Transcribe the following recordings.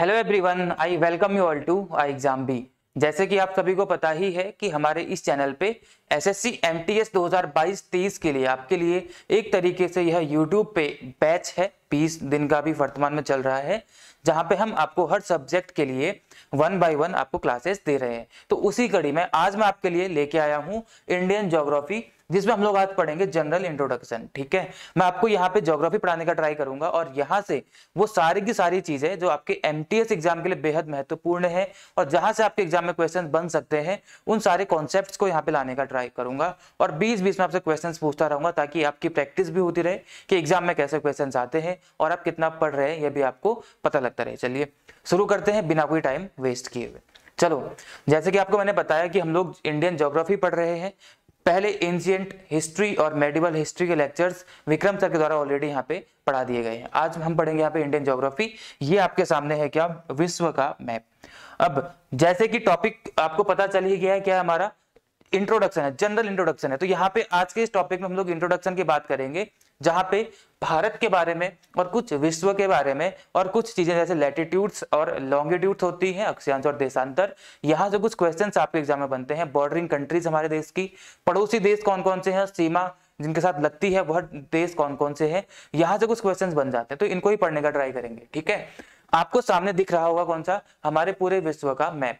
Hello everyone I welcome you all to I exam B जैसे कि आप सभी को पता ही है कि हमारे इस चैनल पे एसएससी एमटीएस 2022-23 के लिए आपके लिए एक तरीके से यह यूट्यूब पे बैच है बीस दिन का भी वर्तमान में चल रहा है जहां पे हम आपको हर सब्जेक्ट के लिए वन बाय वन आपको क्लासेस दे रहे हैं तो उसी कड़ी में आज मैं आपके लिए लेके आया हूं इंडियन ज्योग्राफी जिसमें हम लोग आज पढ़ेंगे जनरल इंट्रोडक्शन ठीक है मैं आपको यहाँ पे ज्योग्राफी पढ़ाने का ट्राई करूंगा और यहाँ से वो सारी की सारी चीजें जो आपके एमटीएस एग्जाम के लिए बेहद महत्वपूर्ण है और जहां से आपके एग्जाम में क्वेश्चन बन सकते हैं उन सारे कॉन्सेप्ट को यहाँ पे लाने का ट्राई करूंगा और बीस बीच में आपसे क्वेश्चन पूछता रहूंगा ताकि आपकी प्रैक्टिस भी होती रहे कि एग्जाम में कैसे क्वेश्चन आते हैं हैं और आप कितना पढ़ रहे हैं यह भी आपको पता लगता रहे चलिए शुरू करते हैं बिना कोई टाइम वेस्ट किए हुए चलो जैसे कि आपको मैंने बताया कि हम लोग इंडियन ज्योग्राफी पढ़ रहे हैं पहले एंशियंट हिस्ट्री और मेडिवल हिस्ट्री के लेक्चर्स विक्रम सर के द्वारा ऑलरेडी यहाँ पे पढ़ा दिए गए हैं आज हम पढ़ेंगे यहाँ पे इंडियन ज्योग्राफी ये आपके सामने है क्या विश्व का मैप अब जैसे कि टॉपिक आपको पता चल ही गया है क्या हमारा इंट्रोडक्शन है जनरल इंट्रोडक्शन है तो यहाँ पे आज के इस टॉपिक में हम लोग इंट्रोडक्शन की बात करेंगे जहां पे भारत के बारे में और कुछ विश्व के बारे में और कुछ चीजें जैसे लैटिट्यूड्स और लॉन्गिट्यूड्स होती हैं अक्षांश और देशांतर यहाँ से कुछ क्वेश्चन आपके एग्जाम में बनते हैं बॉर्डरिंग कंट्रीज हमारे देश की पड़ोसी देश कौन कौन से हैं सीमा जिनके साथ लगती है वह देश कौन कौन से हैं यहाँ से कुछ क्वेश्चन बन जाते हैं तो इनको ही पढ़ने का ट्राई करेंगे ठीक है आपको सामने दिख रहा होगा कौन सा हमारे पूरे विश्व का मैप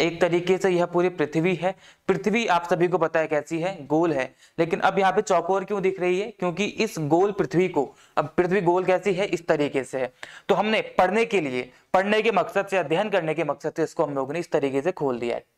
एक तरीके से यह पूरी पृथ्वी है पृथ्वी आप सभी को पता है कैसी है गोल है लेकिन अब यहाँ पे चौकोर क्यों दिख रही है क्योंकि इस गोल पृथ्वी को अब पृथ्वी गोल कैसी है इस तरीके से है तो हमने पढ़ने के लिए पढ़ने के मकसद से अध्ययन करने के मकसद से इसको हम लोगों ने इस तरीके से खोल दिया है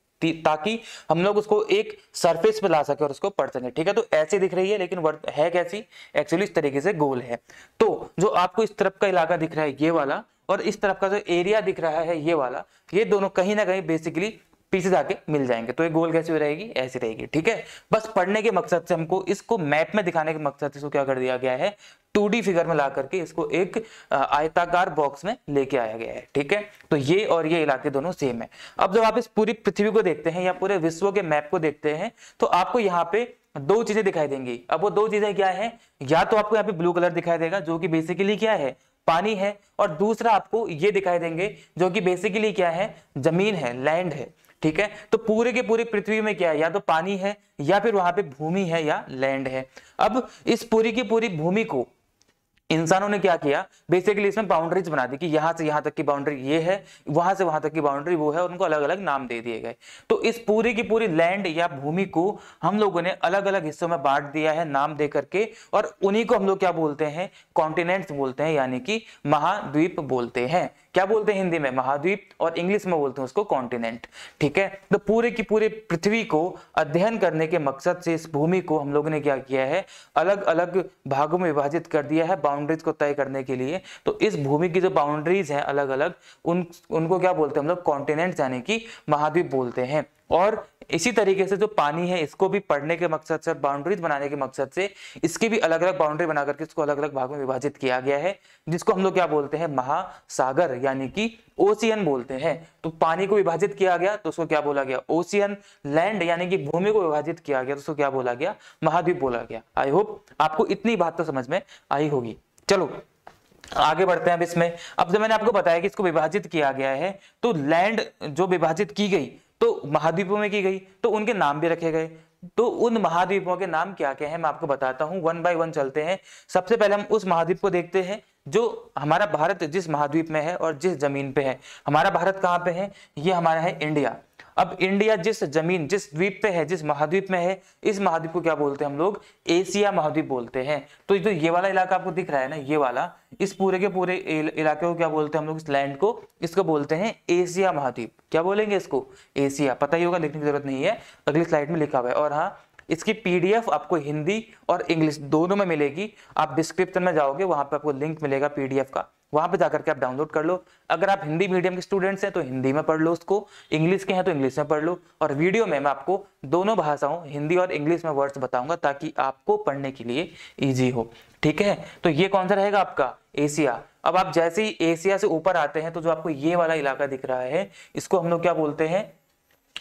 ताकि हम लोग उसको एक सरफेस पे ला सके और उसको पढ़ सके ठीक है तो ऐसे दिख रही है लेकिन वर्ड है कैसी एक्चुअली इस तरीके से गोल है तो जो आपको इस तरफ का इलाका दिख रहा है ये वाला और इस तरफ का जो एरिया दिख रहा है ये वाला ये दोनों कहीं ना कहीं बेसिकली पीछे जाके मिल जाएंगे तो ये गोल कैसे हो रहेगी ऐसी रहेगी ठीक है बस पढ़ने के मकसद से हमको इसको मैप में दिखाने के मकसद से इसको क्या कर दिया गया है टू फिगर में ला करके इसको एक आयताकार बॉक्स में लेके आया गया है ठीक है तो ये और ये इलाके दोनों सेम है अब जब आप इस पूरी पृथ्वी को देखते हैं या पूरे विश्व के मैप को देखते हैं तो आपको यहाँ पे दो चीजें दिखाई देंगी अब वो दो चीजें क्या है या तो आपको यहाँ पे ब्लू कलर दिखाई देगा जो कि बेसिकली क्या है पानी है और दूसरा आपको ये दिखाई देंगे जो कि बेसिकली क्या है जमीन है लैंड है ठीक है तो पूरे के पूरे पृथ्वी में क्या है या तो पानी है या फिर वहां पे भूमि है या लैंड है अब इस पूरी की पूरी भूमि को इंसानों ने क्या किया बेसिकली इसमें बाउंड्रीज बना दी कि यहां से यहां तक की बाउंड्री ये है वहां से वहां तक की बाउंड्री वो है और उनको अलग अलग नाम दे दिए गए तो इस पूरी की पूरी लैंड या भूमि को हम लोगों ने अलग अलग हिस्सों में बांट दिया है नाम दे करके और उन्हीं को हम लोग क्या बोलते हैं कॉन्टिनेंट्स बोलते हैं यानी कि महाद्वीप बोलते हैं क्या बोलते हैं हिंदी में महाद्वीप और इंग्लिश में बोलते हैं उसको कॉन्टिनेंट ठीक है तो पूरे की पूरे पृथ्वी को अध्ययन करने के मकसद से इस भूमि को हम लोगों ने क्या किया है अलग अलग भागों में विभाजित कर दिया है बाउंड्रीज को तय करने के लिए तो इस भूमि की जो बाउंड्रीज है अलग अलग उन उनको क्या बोलते हैं हम लोग कॉन्टिनेंट यानी कि महाद्वीप बोलते हैं और इसी तरीके से जो पानी है इसको भी पढ़ने के मकसद से बाउंड्रीज बनाने के मकसद से इसकी भी अलग अलग बाउंड्री बना करके इसको अलग अलग भाग में विभाजित किया गया है जिसको हम लोग क्या बोलते हैं महासागर यानी कि ओशियन बोलते हैं तो पानी को विभाजित किया गया तो उसको क्या बोला गया ओशियन लैंड यानी कि भूमि को विभाजित किया गया तो उसको क्या बोला गया महाद्वीप बोला गया आई होप आपको इतनी बात तो समझ में आई होगी चलो आगे बढ़ते हैं अब इसमें अब जब मैंने आपको बताया कि इसको विभाजित किया गया है तो लैंड जो विभाजित की गई तो महाद्वीपों में की गई तो उनके नाम भी रखे गए तो उन महाद्वीपों के नाम क्या क्या हैं मैं आपको बताता हूं वन बाय वन चलते हैं सबसे पहले हम उस महाद्वीप को देखते हैं जो हमारा भारत जिस महाद्वीप में है और जिस जमीन पे है हमारा भारत कहाँ पे है ये हमारा है इंडिया अब इंडिया जिस जमीन जिस द्वीप पे है जिस महाद्वीप में है इस महाद्वीप को क्या बोलते हैं हम लोग एशिया महाद्वीप बोलते हैं तो जो ये वाला इलाका आपको दिख रहा है ना ये वाला इस पूरे के पूरे इलाके को क्या बोलते हैं हम लोग इस लैंड को इसको बोलते हैं एशिया महाद्वीप क्या बोलेंगे इसको एशिया पता ही होगा लिखने की जरूरत नहीं है अगली स्लाइड में लिखा हुआ है और हाँ इसकी पीडीएफ आपको हिंदी और इंग्लिश दोनों में मिलेगी आप डिस्क्रिप्शन में जाओगे वहां पर आपको लिंक मिलेगा पीडीएफ का वहां पे जाकर के आप डाउनलोड कर लो अगर आप हिंदी मीडियम के स्टूडेंट्स हैं तो हिंदी में पढ़ लो उसको इंग्लिश के हैं तो इंग्लिश में पढ़ लो और वीडियो में मैं आपको दोनों भाषाओं हिंदी और इंग्लिश में वर्ड्स बताऊंगा ताकि आपको पढ़ने के लिए ईजी हो ठीक है तो ये कौन सा रहेगा आपका एशिया अब आप जैसे ही एशिया से ऊपर आते हैं तो जो आपको ये वाला इलाका दिख रहा है इसको हम लोग क्या बोलते हैं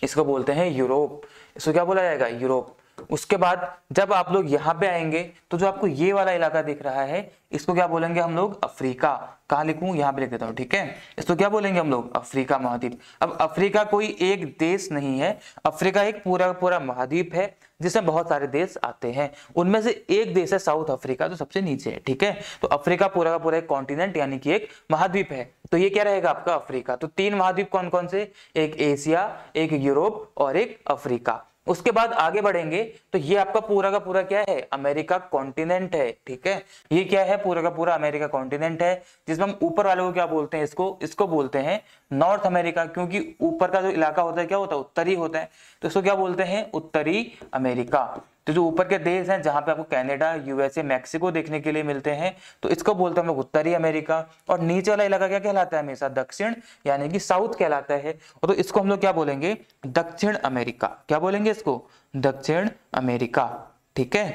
इसको बोलते हैं यूरोप इसको क्या बोला जाएगा यूरोप उसके बाद जब आप लोग यहाँ पे आएंगे तो जो आपको ये वाला इलाका दिख रहा है इसको क्या बोलेंगे हम लोग अफ्रीका कहा लिखूं यहाँ पे लिख देता हूँ ठीक है इसको क्या बोलेंगे हम लोग अफ्रीका महाद्वीप अब अफ्रीका कोई एक देश नहीं है अफ्रीका एक पूरा पूरा महाद्वीप है जिसमें बहुत सारे देश आते हैं उनमें से एक देश है साउथ अफ्रीका जो सबसे नीचे है ठीक है तो अफ्रीका पूरा का पूरा एक कॉन्टिनेंट यानी कि एक महाद्वीप है तो ये क्या रहेगा आपका अफ्रीका तो तीन महाद्वीप कौन कौन से एक एशिया एक यूरोप और एक अफ्रीका उसके बाद आगे बढ़ेंगे तो ये आपका पूरा का पूरा क्या है अमेरिका कॉन्टिनेंट है ठीक है ये क्या है पूरा का पूरा अमेरिका कॉन्टिनेंट है जिसमें हम ऊपर वाले को क्या बोलते हैं इसको इसको बोलते हैं नॉर्थ अमेरिका क्योंकि ऊपर का जो इलाका होता है क्या होता है उत्तरी होता है तो इसको क्या बोलते हैं उत्तरी अमेरिका तो जो ऊपर के देश हैं जहां पे आपको कनाडा यूएसए मैक्सिको देखने के लिए मिलते हैं तो इसको बोलते हैं हम लोग उत्तरी अमेरिका और नीचे वाला इलाका क्या कहलाता है हमेशा दक्षिण यानी कि साउथ कहलाता है और तो इसको हम लोग क्या बोलेंगे दक्षिण अमेरिका क्या बोलेंगे इसको दक्षिण अमेरिका ठीक है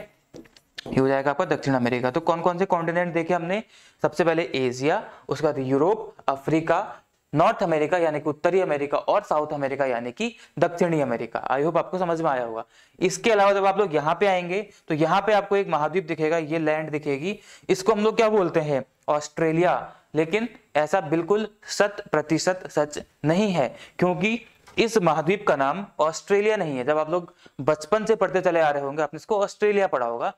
ये हो जाएगा आपका दक्षिण अमेरिका तो कौन कौन से कॉन्टिनेंट देखे हमने सबसे पहले एशिया उसके बाद यूरोप अफ्रीका नॉर्थ अमेरिका यानी कि उत्तरी अमेरिका और साउथ अमेरिका यानी कि दक्षिणी अमेरिका आई होप आपको समझ में आया होगा इसके अलावा जब आप लोग यहाँ पे आएंगे तो यहाँ पे आपको एक महाद्वीप दिखेगा ये लैंड दिखेगी इसको हम लोग क्या बोलते हैं ऑस्ट्रेलिया लेकिन ऐसा बिल्कुल शत प्रतिशत सच नहीं है क्योंकि इस महाद्वीप का नाम ऑस्ट्रेलिया नहीं है जब आप लोग बचपन से पढ़ते चले आ रहे होंगे आपने इसको ऑस्ट्रेलिया पढ़ा होगा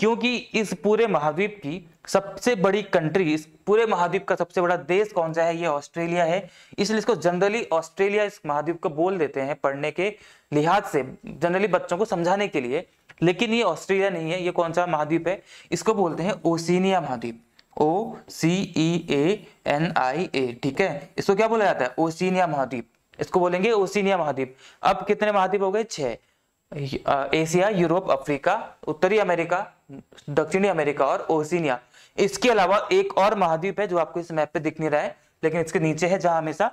क्योंकि इस पूरे महाद्वीप की सबसे बड़ी कंट्री इस पूरे महाद्वीप का सबसे बड़ा देश कौन सा है ये ऑस्ट्रेलिया है इसलिए इसको जनरली ऑस्ट्रेलिया इस महाद्वीप को बोल देते हैं पढ़ने के लिहाज से जनरली बच्चों को समझाने के लिए लेकिन ये ऑस्ट्रेलिया नहीं है ये कौन सा महाद्वीप है इसको बोलते हैं ओसिनिया महाद्वीप ओ सी ई ए एन आई ए ठीक है इसको क्या बोला जाता है ओसिनिया महाद्वीप इसको बोलेंगे ओसिनिया महाद्वीप अब कितने महाद्वीप हो गए छह एशिया यूरोप अफ्रीका उत्तरी अमेरिका दक्षिणी अमेरिका और ओसिनिया इसके अलावा एक और महाद्वीप है जो आपको इस मैप पे दिख नहीं रहा है लेकिन इसके नीचे है जहां हमेशा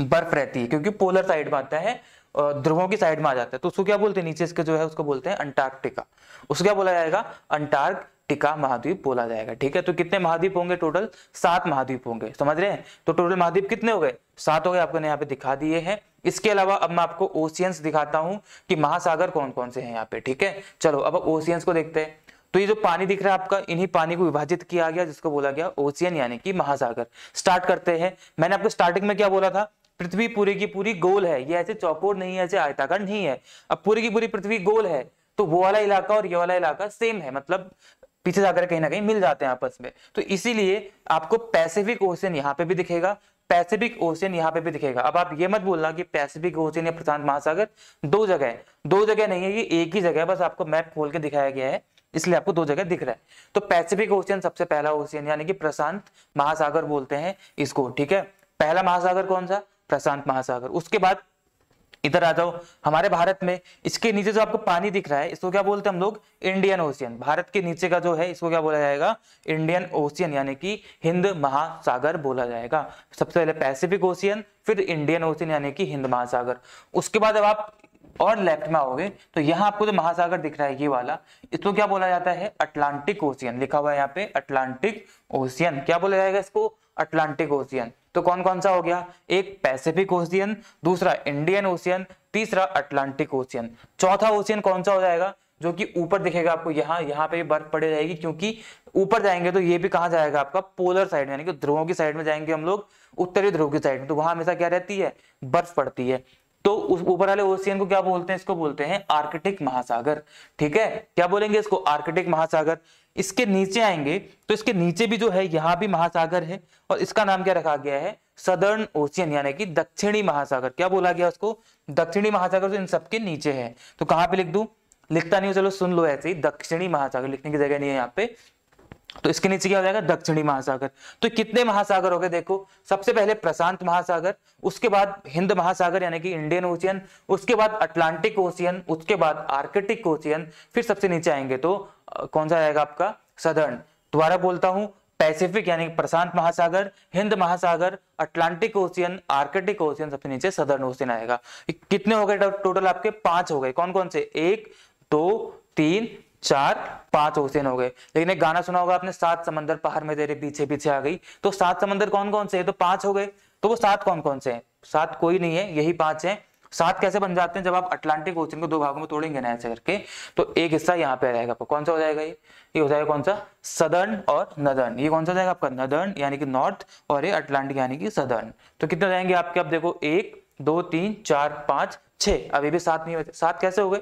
बर्फ रहती है क्योंकि पोलर साइड में आता है ध्रुवों की साइड में आ जाता है तो उसको क्या बोलते हैं नीचे इसके जो है उसको बोलते हैं अंटार्कटिका उसको क्या बोला जाएगा अंटार्क टिका महाद्वीप बोला जाएगा ठीक है तो कितने महाद्वीप होंगे टोटल सात महाद्वीप होंगे समझ रहे हैं तो टोटल महाद्वीप कितने हो गए सात हो गए आपको यहाँ पे दिखा दिए हैं इसके अलावा अब मैं आपको ओशियंस दिखाता हूँ कि महासागर कौन कौन से हैं यहाँ पे ठीक है चलो अब ओशियंस को देखते हैं तो ये जो पानी दिख रहा है आपका इन्हीं पानी को विभाजित किया गया जिसको बोला गया ओशियन यानी कि महासागर स्टार्ट करते हैं मैंने आपको स्टार्टिंग में क्या बोला था पृथ्वी पूरी की पूरी गोल है ये ऐसे चौकोर नहीं है ऐसे आयताकार नहीं है अब पूरी की पूरी पृथ्वी गोल है तो वो वाला इलाका और ये वाला इलाका सेम है मतलब पीछे जाकर कहीं ना कहीं मिल जाते हैं आपस में तो इसीलिए आपको पैसिफिक ओशियन यहाँ पे भी दिखेगा पैसिफिक ओशियन यहाँ पे भी दिखेगा अब आप ये मत बोलना कि पैसिफिक ओशियन या प्रशांत महासागर दो जगह है दो जगह नहीं है ये एक ही जगह है बस आपको मैप खोल के दिखाया गया है इसलिए आपको दो जगह दिख रहा है तो पैसिफिक ओशियन सबसे पहला ओशियन यानी कि प्रशांत महासागर बोलते हैं इसको ठीक है पहला महासागर कौन सा प्रशांत महासागर उसके बाद इधर आ जाओ हमारे भारत में इसके नीचे जो आपको पानी दिख रहा है इसको क्या बोलते हैं हम लोग इंडियन ओशियन भारत के नीचे का जो है इसको क्या बोला जाएगा इंडियन ओशियन यानी कि हिंद महासागर बोला जाएगा सबसे पहले पैसिफिक ओशियन फिर इंडियन ओशियन यानी कि हिंद महासागर उसके बाद अब आप और लेफ्ट में आओगे तो यहां आपको जो तो महासागर दिख रहा है ये वाला इसको क्या बोला जाता है अटलांटिक ओशियन लिखा हुआ है यहाँ पे अटलांटिक ओशियन क्या बोला जाएगा इसको अटलांटिक ओशियन तो कौन कौन सा हो गया एक पैसिफिक ओशियन दूसरा इंडियन ओशियन तीसरा अटलांटिक ओशियन चौथा ओशियन कौन सा हो जाएगा जो कि ऊपर दिखेगा आपको यहाँ यहाँ पे बर्फ पड़े रहेगी क्योंकि ऊपर जाएंगे तो ये भी कहा जाएगा आपका पोलर साइड में यानी कि ध्रुवों की साइड में जाएंगे हम लोग उत्तरी ध्रुव की साइड में तो वहां हमेशा क्या रहती है बर्फ पड़ती है तो उस ऊपर वाले ओशियन को क्या बोलते हैं इसको बोलते हैं आर्कटिक महासागर ठीक है क्या बोलेंगे इसको आर्कटिक महासागर इसके नीचे आएंगे तो इसके नीचे भी जो है यहाँ भी महासागर है और इसका नाम क्या रखा गया है सदर्न ओशियन यानी कि दक्षिणी महासागर क्या बोला गया उसको दक्षिणी महासागर तो इन सबके नीचे है तो कहां पे लिख दू लिखता नहीं हो चलो सुन लो ऐसे ही दक्षिणी महासागर लिखने की जगह नहीं है यहाँ पे तो इसके नीचे क्या हो जाएगा दक्षिणी महासागर तो कितने महासागर हो गए देखो सबसे पहले प्रशांत महासागर उसके बाद हिंद महासागर यानी कि इंडियन ओशियन उसके बाद अटलांटिक ओशियन उसके बाद आर्कटिक ओशियन फिर सबसे नीचे आएंगे तो कौन सा आएगा आपका सदर्न दोबारा बोलता हूं पैसिफिक यानी प्रशांत महासागर हिंद महासागर अटलांटिक ओशियन आर्कटिक ओशियन सबसे नीचे सदर्न ओशियन आएगा कितने हो गए टोटल आपके पांच हो गए कौन कौन से एक दो तीन चार पांच ओशियन हो गए लेकिन एक गाना सुना होगा आपने सात समंदर पहाड़ में तेरे पीछे पीछे आ गई तो सात समंदर कौन कौन से है तो पांच हो गए तो वो सात कौन कौन से हैं सात कोई नहीं है यही पांच हैं सात कैसे बन जाते हैं जब आप अटलांटिक ओशन को दो भागों में तोड़ेंगे ना ऐसे करके तो एक हिस्सा यहाँ पे आ जाएगा कौन सा हो जाएगा ये ये हो जाएगा कौन सा सदर्न और नदर्न ये कौन सा जाएगा आपका नदर्न यानी कि नॉर्थ और ये अटलांटिक यानी कि सदर्न तो कितने हो जाएंगे आपके आप देखो एक दो तीन चार पांच छह अभी भी सात नहीं बचे सात कैसे हो गए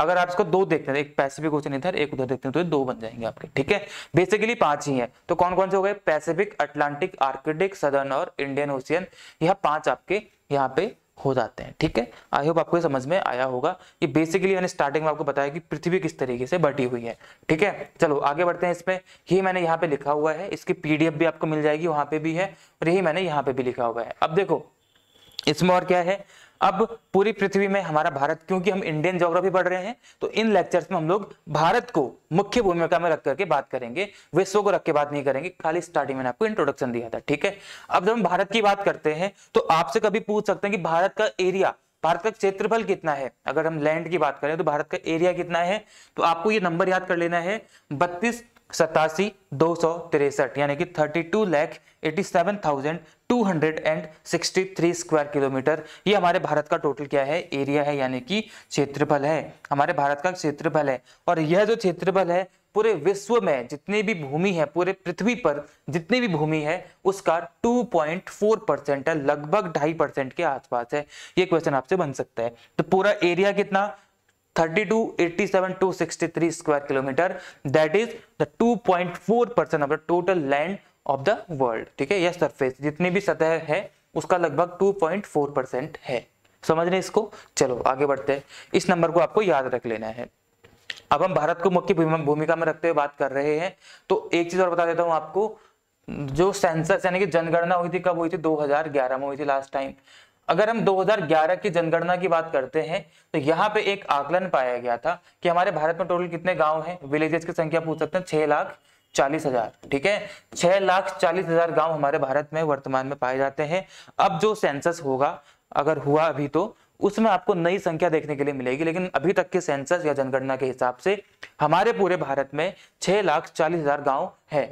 अगर आप इसको दो देखते हैं एक पैसिफिक ओशन इधर एक उधर देखते हैं तो ये दो बन जाएंगे आपके ठीक है बेसिकली पांच ही है तो कौन कौन से हो गए पैसिफिक अटलांटिक आर्किटिक सदर्न और इंडियन ओशियन यह पांच आपके यहाँ पे हो जाते हैं ठीक है आई होप आपको समझ में आया होगा ये बेसिकली मैंने स्टार्टिंग में आपको बताया कि पृथ्वी किस तरीके से बटी हुई है ठीक है चलो आगे बढ़ते हैं इसमें ये मैंने यहाँ पे लिखा हुआ है इसकी पीडीएफ भी आपको मिल जाएगी वहां पे भी है और यही मैंने यहाँ पे भी लिखा हुआ है अब देखो इसमें और क्या है अब पूरी पृथ्वी में हमारा भारत क्योंकि हम इंडियन ज्योग्राफी पढ़ रहे हैं तो इन लेक्चर्स में हम लोग भारत को मुख्य भूमिका में रख करके बात करेंगे विश्व को रख के बात नहीं करेंगे खाली स्टार्टिंग में आपको इंट्रोडक्शन दिया था ठीक है अब जब हम भारत की बात करते हैं तो आपसे कभी पूछ सकते हैं कि भारत का एरिया भारत का क्षेत्रफल कितना है अगर हम लैंड की बात करें तो भारत का एरिया कितना है तो आपको ये नंबर याद कर लेना है बत्तीस सतासी दो सौ तिरसठ यानी कि thirty two lakh eighty seven thousand two hundred and sixty three square kilometre ये हमारे भारत का टोटल क्या है एरिया है यानी कि क्षेत्रफल है हमारे भारत का क्षेत्रफल है और यह जो क्षेत्रफल है पूरे विश्व में जितनी भी भूमि है पूरे पृथ्वी पर जितनी भी भूमि है उसका 2.4 परसेंट है लगभग ढाई परसेंट के आसपास है ये क्वेश्चन आपसे बन सकता है तो पूरा एरिया कितना 32,87,263 square kilometer. That is the 2.4 percent of the total land of the world. ठीक है यह सरफेस जितनी भी सतह है उसका लगभग 2.4 परसेंट है समझ रहे इसको चलो आगे बढ़ते हैं इस नंबर को आपको याद रख लेना है अब हम भारत को मुख्य भूमिका में रखते हुए बात कर रहे हैं तो एक चीज और बता देता हूं आपको जो सेंसस यानी कि जनगणना हुई थी कब हुई थी 2011 में हुई थी लास्ट टाइम अगर हम 2011 की जनगणना की बात करते हैं तो यहाँ पे एक आकलन पाया गया था कि हमारे भारत में टोटल कितने गांव हैं विलेजेस की संख्या पूछ सकते हैं छह लाख चालीस हजार ठीक है छह लाख चालीस हजार गाँव हमारे भारत में वर्तमान में पाए जाते हैं अब जो सेंसस होगा अगर हुआ अभी तो उसमें आपको नई संख्या देखने के लिए मिलेगी लेकिन अभी तक के सेंसस या जनगणना के हिसाब से हमारे पूरे भारत में छह लाख चालीस हजार गाँव है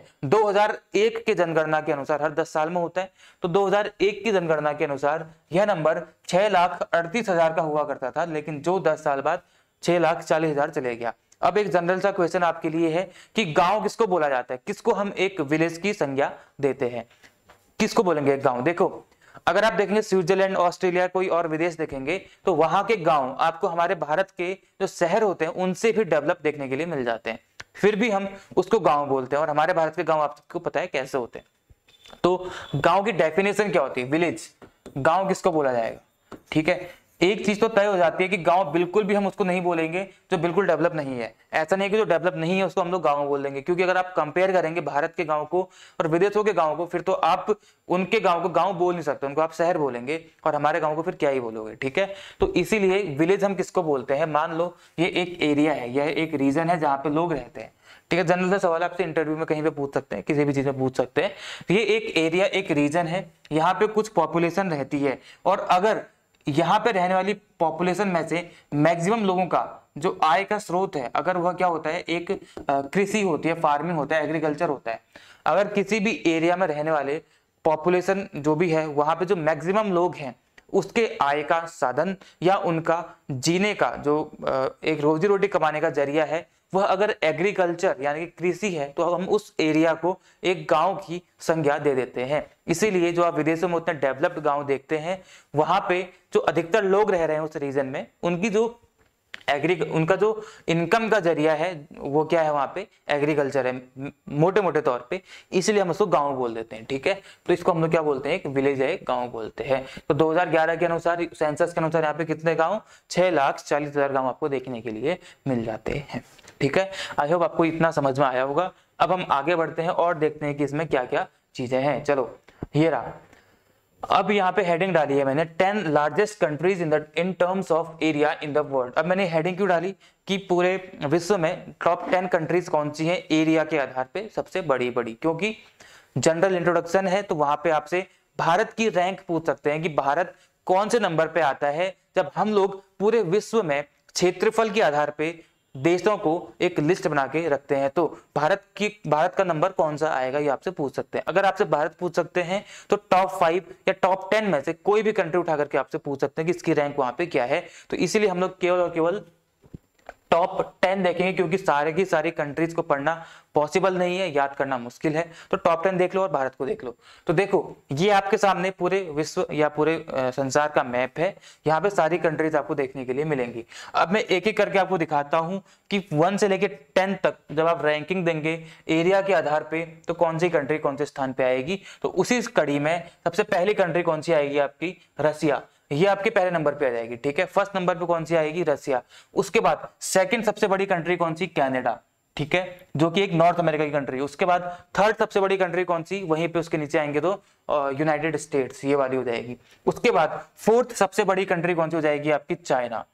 एक के जनगणना के अनुसार हर दस साल में होते हैं तो 2001 की जनगणना के अनुसार यह नंबर छह लाख अड़तीस हजार का हुआ करता था लेकिन जो दस साल बाद छह लाख चालीस हजार चले गया अब एक जनरल सा क्वेश्चन आपके लिए है कि गांव किसको बोला जाता है किसको हम एक विलेज की संज्ञा देते हैं किसको बोलेंगे एक गांव देखो अगर आप देखेंगे स्विट्जरलैंड ऑस्ट्रेलिया कोई और विदेश देखेंगे तो वहां के गांव आपको हमारे भारत के जो शहर होते हैं उनसे भी डेवलप देखने के लिए मिल जाते हैं फिर भी हम उसको गांव बोलते हैं और हमारे भारत के गांव आपको पता है कैसे होते हैं तो गांव की डेफिनेशन क्या होती है विलेज गांव किसको बोला जाएगा ठीक है एक चीज तो तय हो जाती है कि गांव बिल्कुल भी हम उसको नहीं बोलेंगे जो बिल्कुल डेवलप नहीं है ऐसा नहीं है कि जो डेवलप नहीं है उसको हम लोग गांव बोल देंगे क्योंकि अगर आप कंपेयर करेंगे भारत के गांव को और विदेशों के गांव को फिर तो आप उनके गांव को गांव बोल नहीं सकते उनको आप शहर बोलेंगे और हमारे गाँव को फिर क्या ही बोलोगे ठीक है तो इसीलिए विलेज हम किसको बोलते हैं मान लो ये एक एरिया है यह एक रीजन है जहाँ पे लोग रहते हैं ठीक है जनरल सवाल आपसे इंटरव्यू में कहीं पे पूछ सकते हैं किसी भी चीज में पूछ सकते हैं तो ये एक एरिया एक रीजन है यहाँ पे कुछ पॉपुलेशन रहती है और अगर यहाँ पे रहने वाली पॉपुलेशन में से मैक्सिमम लोगों का जो आय का स्रोत है अगर वह क्या होता है एक कृषि होती है फार्मिंग होता है एग्रीकल्चर होता है अगर किसी भी एरिया में रहने वाले पॉपुलेशन जो भी है वहां पे जो मैक्सिमम लोग हैं उसके आय का साधन या उनका जीने का जो एक रोजी रोटी कमाने का जरिया है वह अगर एग्रीकल्चर यानी कि कृषि है तो हम उस एरिया को एक गांव की संज्ञा दे देते हैं इसीलिए जो आप विदेशों में उतने डेवलप्ड गांव देखते हैं वहां पे जो अधिकतर लोग रह रहे हैं उस रीजन में उनकी जो एग्री उनका जो इनकम का जरिया है वो क्या है वहाँ पे एग्रीकल्चर है मोटे मोटे तौर पे इसलिए हम उसको गांव बोल देते हैं ठीक है तो इसको हम लोग क्या बोलते हैं एक विलेज है गांव बोलते हैं तो 2011 के अनुसार सेंसस के अनुसार यहाँ पे कितने गांव छह लाख चालीस हजार गाँव आपको देखने के लिए मिल जाते हैं ठीक है आई होप आपको इतना समझ में आया होगा अब हम आगे बढ़ते हैं और देखते हैं कि इसमें क्या क्या चीजें हैं चलो ये रहा अब यहाँ पे हेडिंग डाली है मैंने ten largest countries in the in terms of area in the world अब मैंने हेडिंग क्यों डाली कि पूरे विश्व में टॉप टेन कंट्रीज कौन सी हैं एरिया के आधार पे सबसे बड़ी बड़ी क्योंकि जनरल इंट्रोडक्शन है तो वहां पे आपसे भारत की रैंक पूछ सकते हैं कि भारत कौन से नंबर पे आता है जब हम लोग पूरे विश्व में क्षेत्रफल के आधार पे देशों को एक लिस्ट बना के रखते हैं तो भारत की भारत का नंबर कौन सा आएगा ये आपसे पूछ सकते हैं अगर आपसे भारत पूछ सकते हैं तो टॉप फाइव या टॉप टेन में से कोई भी कंट्री उठा करके आपसे पूछ सकते हैं कि इसकी रैंक वहां पे क्या है तो इसीलिए हम लोग केवल और केवल टॉप टेन देखेंगे क्योंकि सारे की सारी कंट्रीज को पढ़ना पॉसिबल नहीं है याद करना मुश्किल है तो टॉप टेन देख लो और भारत को देख लो तो देखो ये आपके सामने पूरे विश्व या पूरे संसार का मैप है यहाँ पे सारी कंट्रीज आपको देखने के लिए मिलेंगी अब मैं एक एक करके आपको दिखाता हूँ कि वन से लेकर टेन तक जब आप रैंकिंग देंगे एरिया के आधार पर तो कौन सी कंट्री कौन से स्थान पर आएगी तो उसी कड़ी में सबसे पहली कंट्री कौन सी आएगी आपकी रसिया ये आपके पहले नंबर पे आ जाएगी ठीक है फर्स्ट नंबर पे कौन सी आएगी रसिया उसके बाद सेकंड सबसे बड़ी कंट्री कौन सी कैनेडा ठीक है जो कि एक नॉर्थ अमेरिका की कंट्री उसके बाद थर्ड सबसे बड़ी कंट्री कौन सी वहीं पे उसके नीचे आएंगे तो यूनाइटेड स्टेट्स ये वाली हो जाएगी उसके बाद फोर्थ सबसे बड़ी कंट्री कौन सी हो जाएगी आपकी चाइना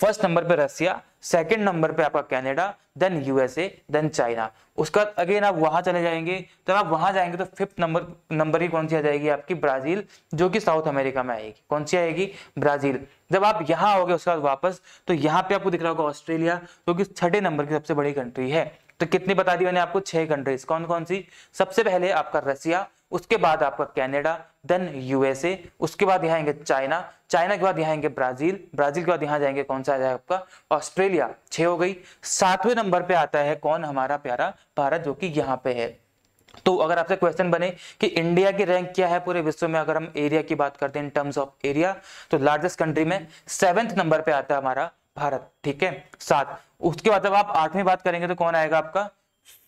फर्स्ट नंबर पे रसिया सेकंड नंबर पे आपका Canada then USA then China उसका अगेन आप वहां चले जाएंगे जब तो आप वहां जाएंगे तो फिफ्थ नंबर नंबर ही कौन सी आ जाएगी आपकी ब्राजील जो कि साउथ अमेरिका में आएगी कौन सी आएगी ब्राजील जब आप यहाँ आओगे उसके बाद वापस तो यहाँ पे आपको दिख रहा होगा ऑस्ट्रेलिया जो कि छठे नंबर की सबसे बड़ी कंट्री है तो कितनी बता दी मैंने आपको छह कंट्रीज कौन कौन सी सबसे पहले आपका रसिया उसके बाद आपका कैनेडा देन यूएसए उसके बाद यहाँ आएंगे चाइना चाइना के बाद यहाँ आएंगे ब्राजील ब्राजील के बाद यहाँ जाएंगे कौन सा आ जाएगा आपका ऑस्ट्रेलिया छः हो गई सातवें नंबर पे आता है कौन हमारा प्यारा भारत जो कि यहाँ पे है तो अगर आपसे क्वेश्चन बने कि इंडिया की रैंक क्या है पूरे विश्व में अगर हम एरिया की बात करते हैं इन टर्म्स ऑफ एरिया तो लार्जेस्ट कंट्री में सेवेंथ नंबर पे आता है हमारा भारत ठीक है सात उसके बाद जब आप आठवीं बात करेंगे तो कौन आएगा आपका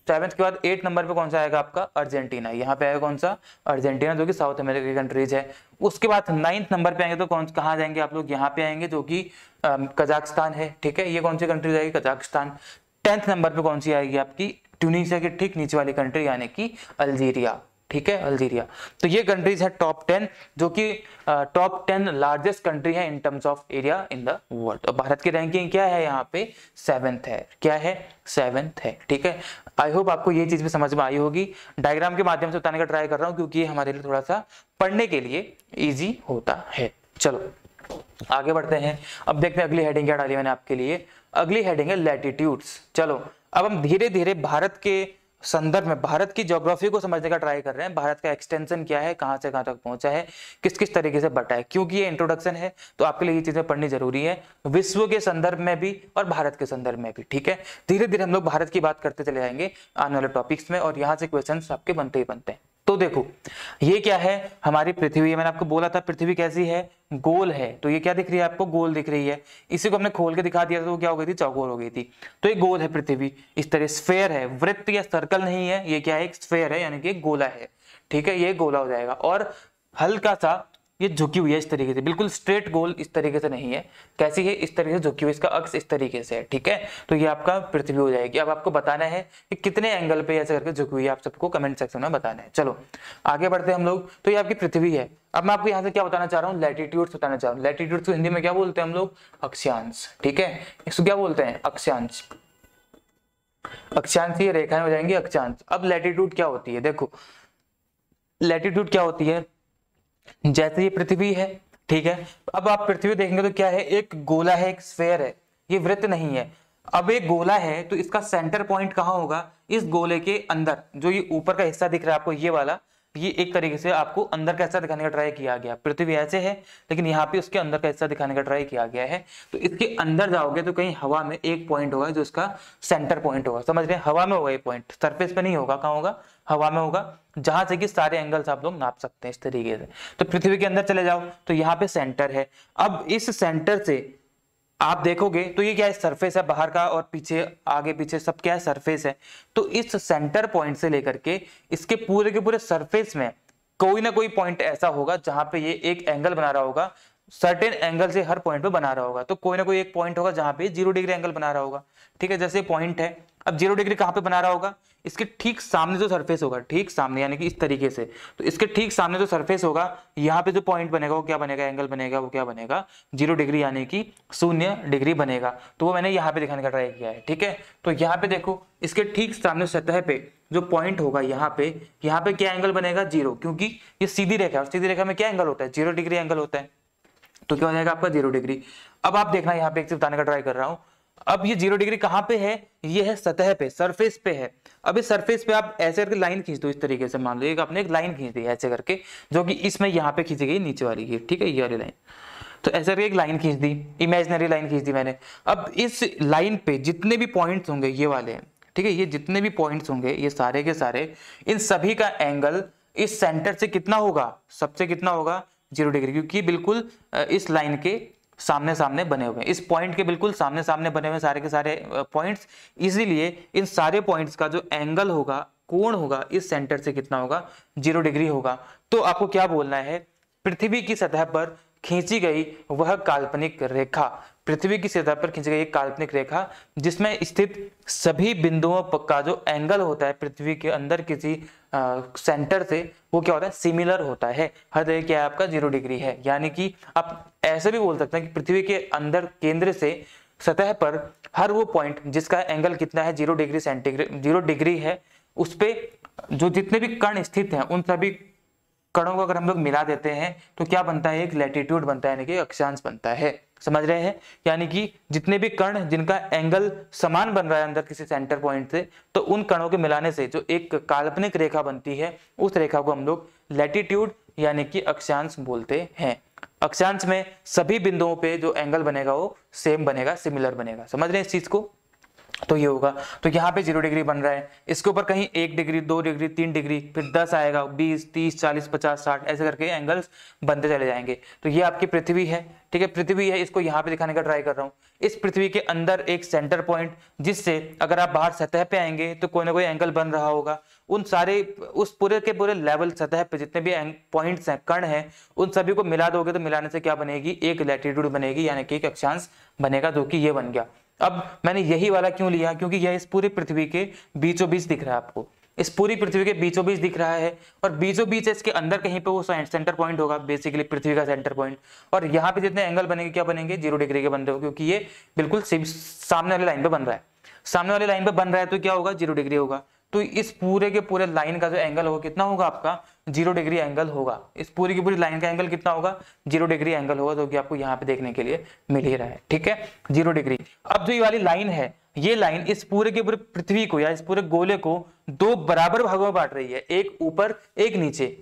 सेवेंथ के बाद एट नंबर पे कौन सा आएगा आपका अर्जेंटीना यहाँ पे आएगा कौन सा अर्जेंटीना जो कि साउथ अमेरिका की कंट्रीज है उसके बाद नाइन्थ नंबर पे आएंगे तो कौन कहाँ जाएंगे आप लोग यहाँ पे आएंगे जो कि कजाकिस्तान है ठीक है ये कौन सी कंट्रीज आएगी कजाकिस्तान टेंथ नंबर पे कौन सी आएगी आपकी ट्यूनिशिया की ठीक नीचे वाली कंट्री यानी कि अल्जीरिया ठीक है अल्जीरिया तो ये कंट्रीज है टॉप टेन जो कि टॉप टेन लार्जेस्ट कंट्री है in terms of area in the world और भारत की रैंकिंग क्या है यहाँ पे सेवेंथ है क्या है सेवेंथ है ठीक है आई होप आपको ये चीज भी समझ में आई होगी डायग्राम के माध्यम से बताने का ट्राई कर रहा हूँ क्योंकि ये हमारे लिए थोड़ा सा पढ़ने के लिए ईजी होता है चलो आगे बढ़ते हैं अब देखते हैं अगली हेडिंग क्या डाली मैंने आपके लिए अगली हेडिंग है लेटिट्यूड्स चलो अब हम धीरे धीरे भारत के संदर्भ में भारत की ज्योग्राफी को समझने का ट्राई कर रहे हैं भारत का एक्सटेंशन क्या है कहां से कहां तक पहुंचा है किस किस तरीके से बटा है क्योंकि ये इंट्रोडक्शन है तो आपके लिए ये चीज़ें पढ़नी जरूरी है विश्व के संदर्भ में भी और भारत के संदर्भ में भी ठीक है धीरे धीरे हम लोग भारत की बात करते चले जाएंगे आने वाले टॉपिक्स में और यहाँ से क्वेश्चन आपके बनते ही बनते हैं तो देखो ये क्या है हमारी पृथ्वी मैंने आपको बोला था पृथ्वी कैसी है गोल है तो ये क्या दिख रही है आपको गोल दिख रही है इसी को हमने खोल के दिखा दिया था तो क्या हो गई थी चौकोर हो गई थी तो ये गोल है पृथ्वी इस तरह स्फेयर है वृत्त या सर्कल नहीं है ये क्या है एक स्फेयर है यानी कि गोला है ठीक है ये गोला हो जाएगा और हल्का सा ये झुकी हुई है इस तरीके से बिल्कुल स्ट्रेट गोल इस तरीके से नहीं है कैसी है इस तरीके से झुकी हुई इसका अक्स इस तरीके से है ठीक है तो ये आपका पृथ्वी हो जाएगी अब आपको बताना है कि कितने एंगल पे ऐसे करके झुकी हुई है आप सबको कमेंट सेक्शन में बताना है चलो आगे बढ़ते हैं हम लोग तो ये आपकी पृथ्वी है अब मैं आपको यहाँ से क्या बताना चाह रहा हूँ लेटीट्यूड्स बताना चाह रहा हूँ लेटीट्यूड्स को हिंदी में क्या बोलते हैं हम लोग अक्षांश ठीक है इसको क्या बोलते हैं अक्षांश अक्षांश ये रेखाएं हो जाएंगी अक्षांश अब लेटीट्यूड क्या होती है देखो लेटीट्यूड क्या होती है जैसे ये पृथ्वी है ठीक है अब आप पृथ्वी देखेंगे तो क्या है एक गोला है एक स्फेयर है ये वृत्त नहीं है अब एक गोला है तो इसका सेंटर पॉइंट कहाँ होगा इस गोले के अंदर जो ये ऊपर का हिस्सा दिख रहा है आपको ये वाला ये एक तरीके से आपको अंदर का हिस्सा दिखाने का ट्राई किया गया पृथ्वी ऐसे है लेकिन यहाँ पे उसके अंदर का हिस्सा दिखाने का ट्राई किया गया है तो इसके अंदर जाओगे तो कहीं हवा में एक पॉइंट होगा जो इसका सेंटर पॉइंट होगा समझ रहे हैं हवा में होगा ये पॉइंट सरफेस पे नहीं होगा कहाँ होगा हवा में होगा जहां से कि सारे एंगल्स आप लोग नाप सकते हैं इस तरीके से तो पृथ्वी के अंदर चले जाओ तो यहाँ पे सेंटर है अब इस सेंटर से आप देखोगे तो ये क्या है सरफेस है बाहर का और पीछे आगे पीछे सब क्या है सरफेस है तो इस सेंटर पॉइंट से लेकर के इसके पूरे के पूरे सरफेस में कोई ना कोई पॉइंट ऐसा होगा जहां पे ये एक एंगल बना रहा होगा सर्टेन एंगल से हर पॉइंट पे बना रहा होगा तो कोई ना कोई एक पॉइंट होगा जहां पे जीरो डिग्री एंगल बना रहा होगा ठीक है जैसे पॉइंट है अब जीरो डिग्री कहाँ पे बना रहा होगा इसके ठीक सामने जो सरफेस होगा ठीक सामने यानी कि इस तरीके से तो इसके ठीक सामने जो सरफेस होगा यहाँ पे जो पॉइंट बनेगा वो क्या बनेगा एंगल बनेगा वो क्या बनेगा जीरो डिग्री यानी कि शून्य डिग्री बनेगा तो वो मैंने यहाँ पे दिखाने का ट्राई किया है ठीक है तो यहाँ पे देखो इसके ठीक सामने सतह पे जो पॉइंट होगा यहाँ पे यहाँ पे क्या एंगल बनेगा जीरो क्योंकि ये सीधी रेखा है सीधी रेखा में क्या एंगल होता है जीरो डिग्री एंगल होता है तो क्या हो जाएगा आपका जीरो डिग्री अब आप देखना यहाँ पे एक चीज बताने का ट्राई कर रहा हूँ अब ये जीरो डिग्री कहां पे है ये है सतह पे सरफेस पे है अब इस सरफेस पे आप ऐसे करके लाइन खींच दो इस तरीके से मान लो एक आपने एक लाइन खींच दी ऐसे करके जो कि इसमें यहाँ पे खींची गई नीचे वाली की ठीक है ये वाली लाइन तो ऐसे करके एक लाइन खींच दी इमेजिनरी लाइन खींच दी मैंने अब इस लाइन पे जितने भी पॉइंट होंगे ये वाले हैं ठीक है ये जितने भी पॉइंट होंगे ये सारे के सारे इन सभी का एंगल इस सेंटर से कितना होगा सबसे कितना होगा जीरो डिग्री क्योंकि बिल्कुल इस लाइन के सामने सामने बने हुए हैं इस पॉइंट के बिल्कुल सामने सामने बने हुए सारे के सारे पॉइंट्स इसीलिए इन सारे पॉइंट्स का जो एंगल होगा कोण होगा इस सेंटर से कितना होगा जीरो डिग्री होगा तो आपको क्या बोलना है पृथ्वी की सतह पर खींची गई वह काल्पनिक रेखा पृथ्वी की सतह पर खींची गई एक काल्पनिक रेखा जिसमें स्थित सभी बिंदुओं का जो एंगल होता है पृथ्वी के अंदर किसी आ, सेंटर से वो क्या होता है सिमिलर होता है हर जगह क्या है आपका जीरो डिग्री है यानी कि आप ऐसे भी बोल सकते हैं कि पृथ्वी के अंदर केंद्र से सतह पर हर वो पॉइंट जिसका एंगल कितना है zero degree centigrade zero degree है उस पर जो जितने भी कण स्थित हैं उन सभी कणों को अगर हम लोग मिला देते हैं तो क्या बनता है एक लेटीट्यूड बनता है यानी कि अक्षांश बनता है समझ रहे हैं यानी कि जितने भी कण जिनका एंगल समान बन रहा है अंदर किसी सेंटर पॉइंट से तो उन कणों के मिलाने से जो एक काल्पनिक रेखा बनती है उस रेखा को हम लोग लेटिट्यूड यानी कि अक्षांश बोलते हैं अक्षांश में सभी बिंदुओं पे जो एंगल बनेगा वो सेम बनेगा सिमिलर बनेगा समझ रहे हैं इस चीज को तो ये होगा तो यहाँ पे जीरो डिग्री बन रहा है इसके ऊपर कहीं एक डिग्री दो डिग्री तीन डिग्री फिर दस आएगा बीस तीस चालीस पचास साठ ऐसे करके एंगल्स बनते चले जाएंगे तो ये आपकी पृथ्वी है ठीक है पृथ्वी है इसको यहां पे दिखाने का ट्राई कर रहा हूं इस पृथ्वी के अंदर एक सेंटर पॉइंट जिससे अगर आप बाहर सतह पे आएंगे तो कोई ना कोई एंगल बन रहा होगा उन सारे उस पूरे के पूरे लेवल सतह पे जितने भी पॉइंट्स हैं कण हैं उन सभी को मिला दोगे तो मिलाने से क्या बनेगी एक लेटिट्यूड बनेगी यानी कि एक अक्षांश बनेगा जो कि ये बन गया अब मैंने यही वाला क्यों लिया क्योंकि यह इस पूरी पृथ्वी के बीचों बीच दिख रहा है आपको इस पूरी पृथ्वी के बीचों बीच दिख रहा है और बीचों बीच इसके अंदर कहीं पे वो सेंटर पॉइंट होगा बेसिकली पृथ्वी का सेंटर पॉइंट और यहाँ पे जितने एंगल बनेंगे क्या बनेंगे जीरो डिग्री के बनते हो क्योंकि ये बिल्कुल सामने वाली लाइन पे बन रहा है सामने वाली लाइन पे बन रहा है तो क्या होगा जीरो डिग्री होगा तो इस पूरे के पूरे लाइन का जो एंगल होगा कितना होगा आपका जीरो डिग्री एंगल होगा इस पूरी की पूरी लाइन का एंगल कितना होगा जीरो डिग्री एंगल होगा जो कि आपको यहाँ पे देखने के लिए मिल ही रहा है ठीक है जीरो डिग्री अब जो ये वाली लाइन है ये लाइन इस पूरे के पूरे पृथ्वी को या इस पूरे गोले को दो बराबर भागों में बांट रही है एक ऊपर एक नीचे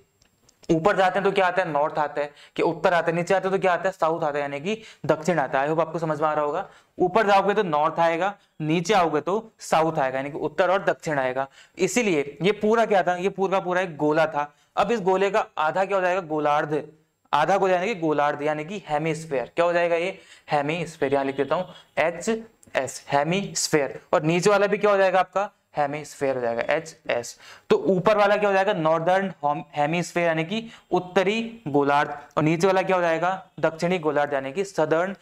ऊपर जाते हैं तो क्या आता है नॉर्थ आता है कि उत्तर आता है नीचे आते हैं तो क्या आता है साउथ आता है यानी कि दक्षिण आता है आई होप आपको समझ में आ रहा होगा ऊपर जाओगे तो नॉर्थ आएगा नीचे आओगे तो साउथ आएगा यानी कि उत्तर और दक्षिण आएगा इसीलिए ये पूरा क्या था ये पूरा पूरा एक गोला था अब इस गोले का आधा क्या हो जाएगा गोलार्ध आधा यानी कि गोलार्ध यानी कि हेमी स्पेयर क्या हो जाएगा ये हेमी स्पेयर यहाँ लिख देता हूं एच एस स्फेयर और नीचे वाला भी क्या हो जाएगा आपका स्फेयर हो जाएगा एच एस तो ऊपर वाला क्या हो जाएगा नॉर्दर्न स्फेयर यानी कि उत्तरी गोलार्ध और नीचे वाला क्या हो जाएगा दक्षिणी गोलार्ध यानी कि सदर्न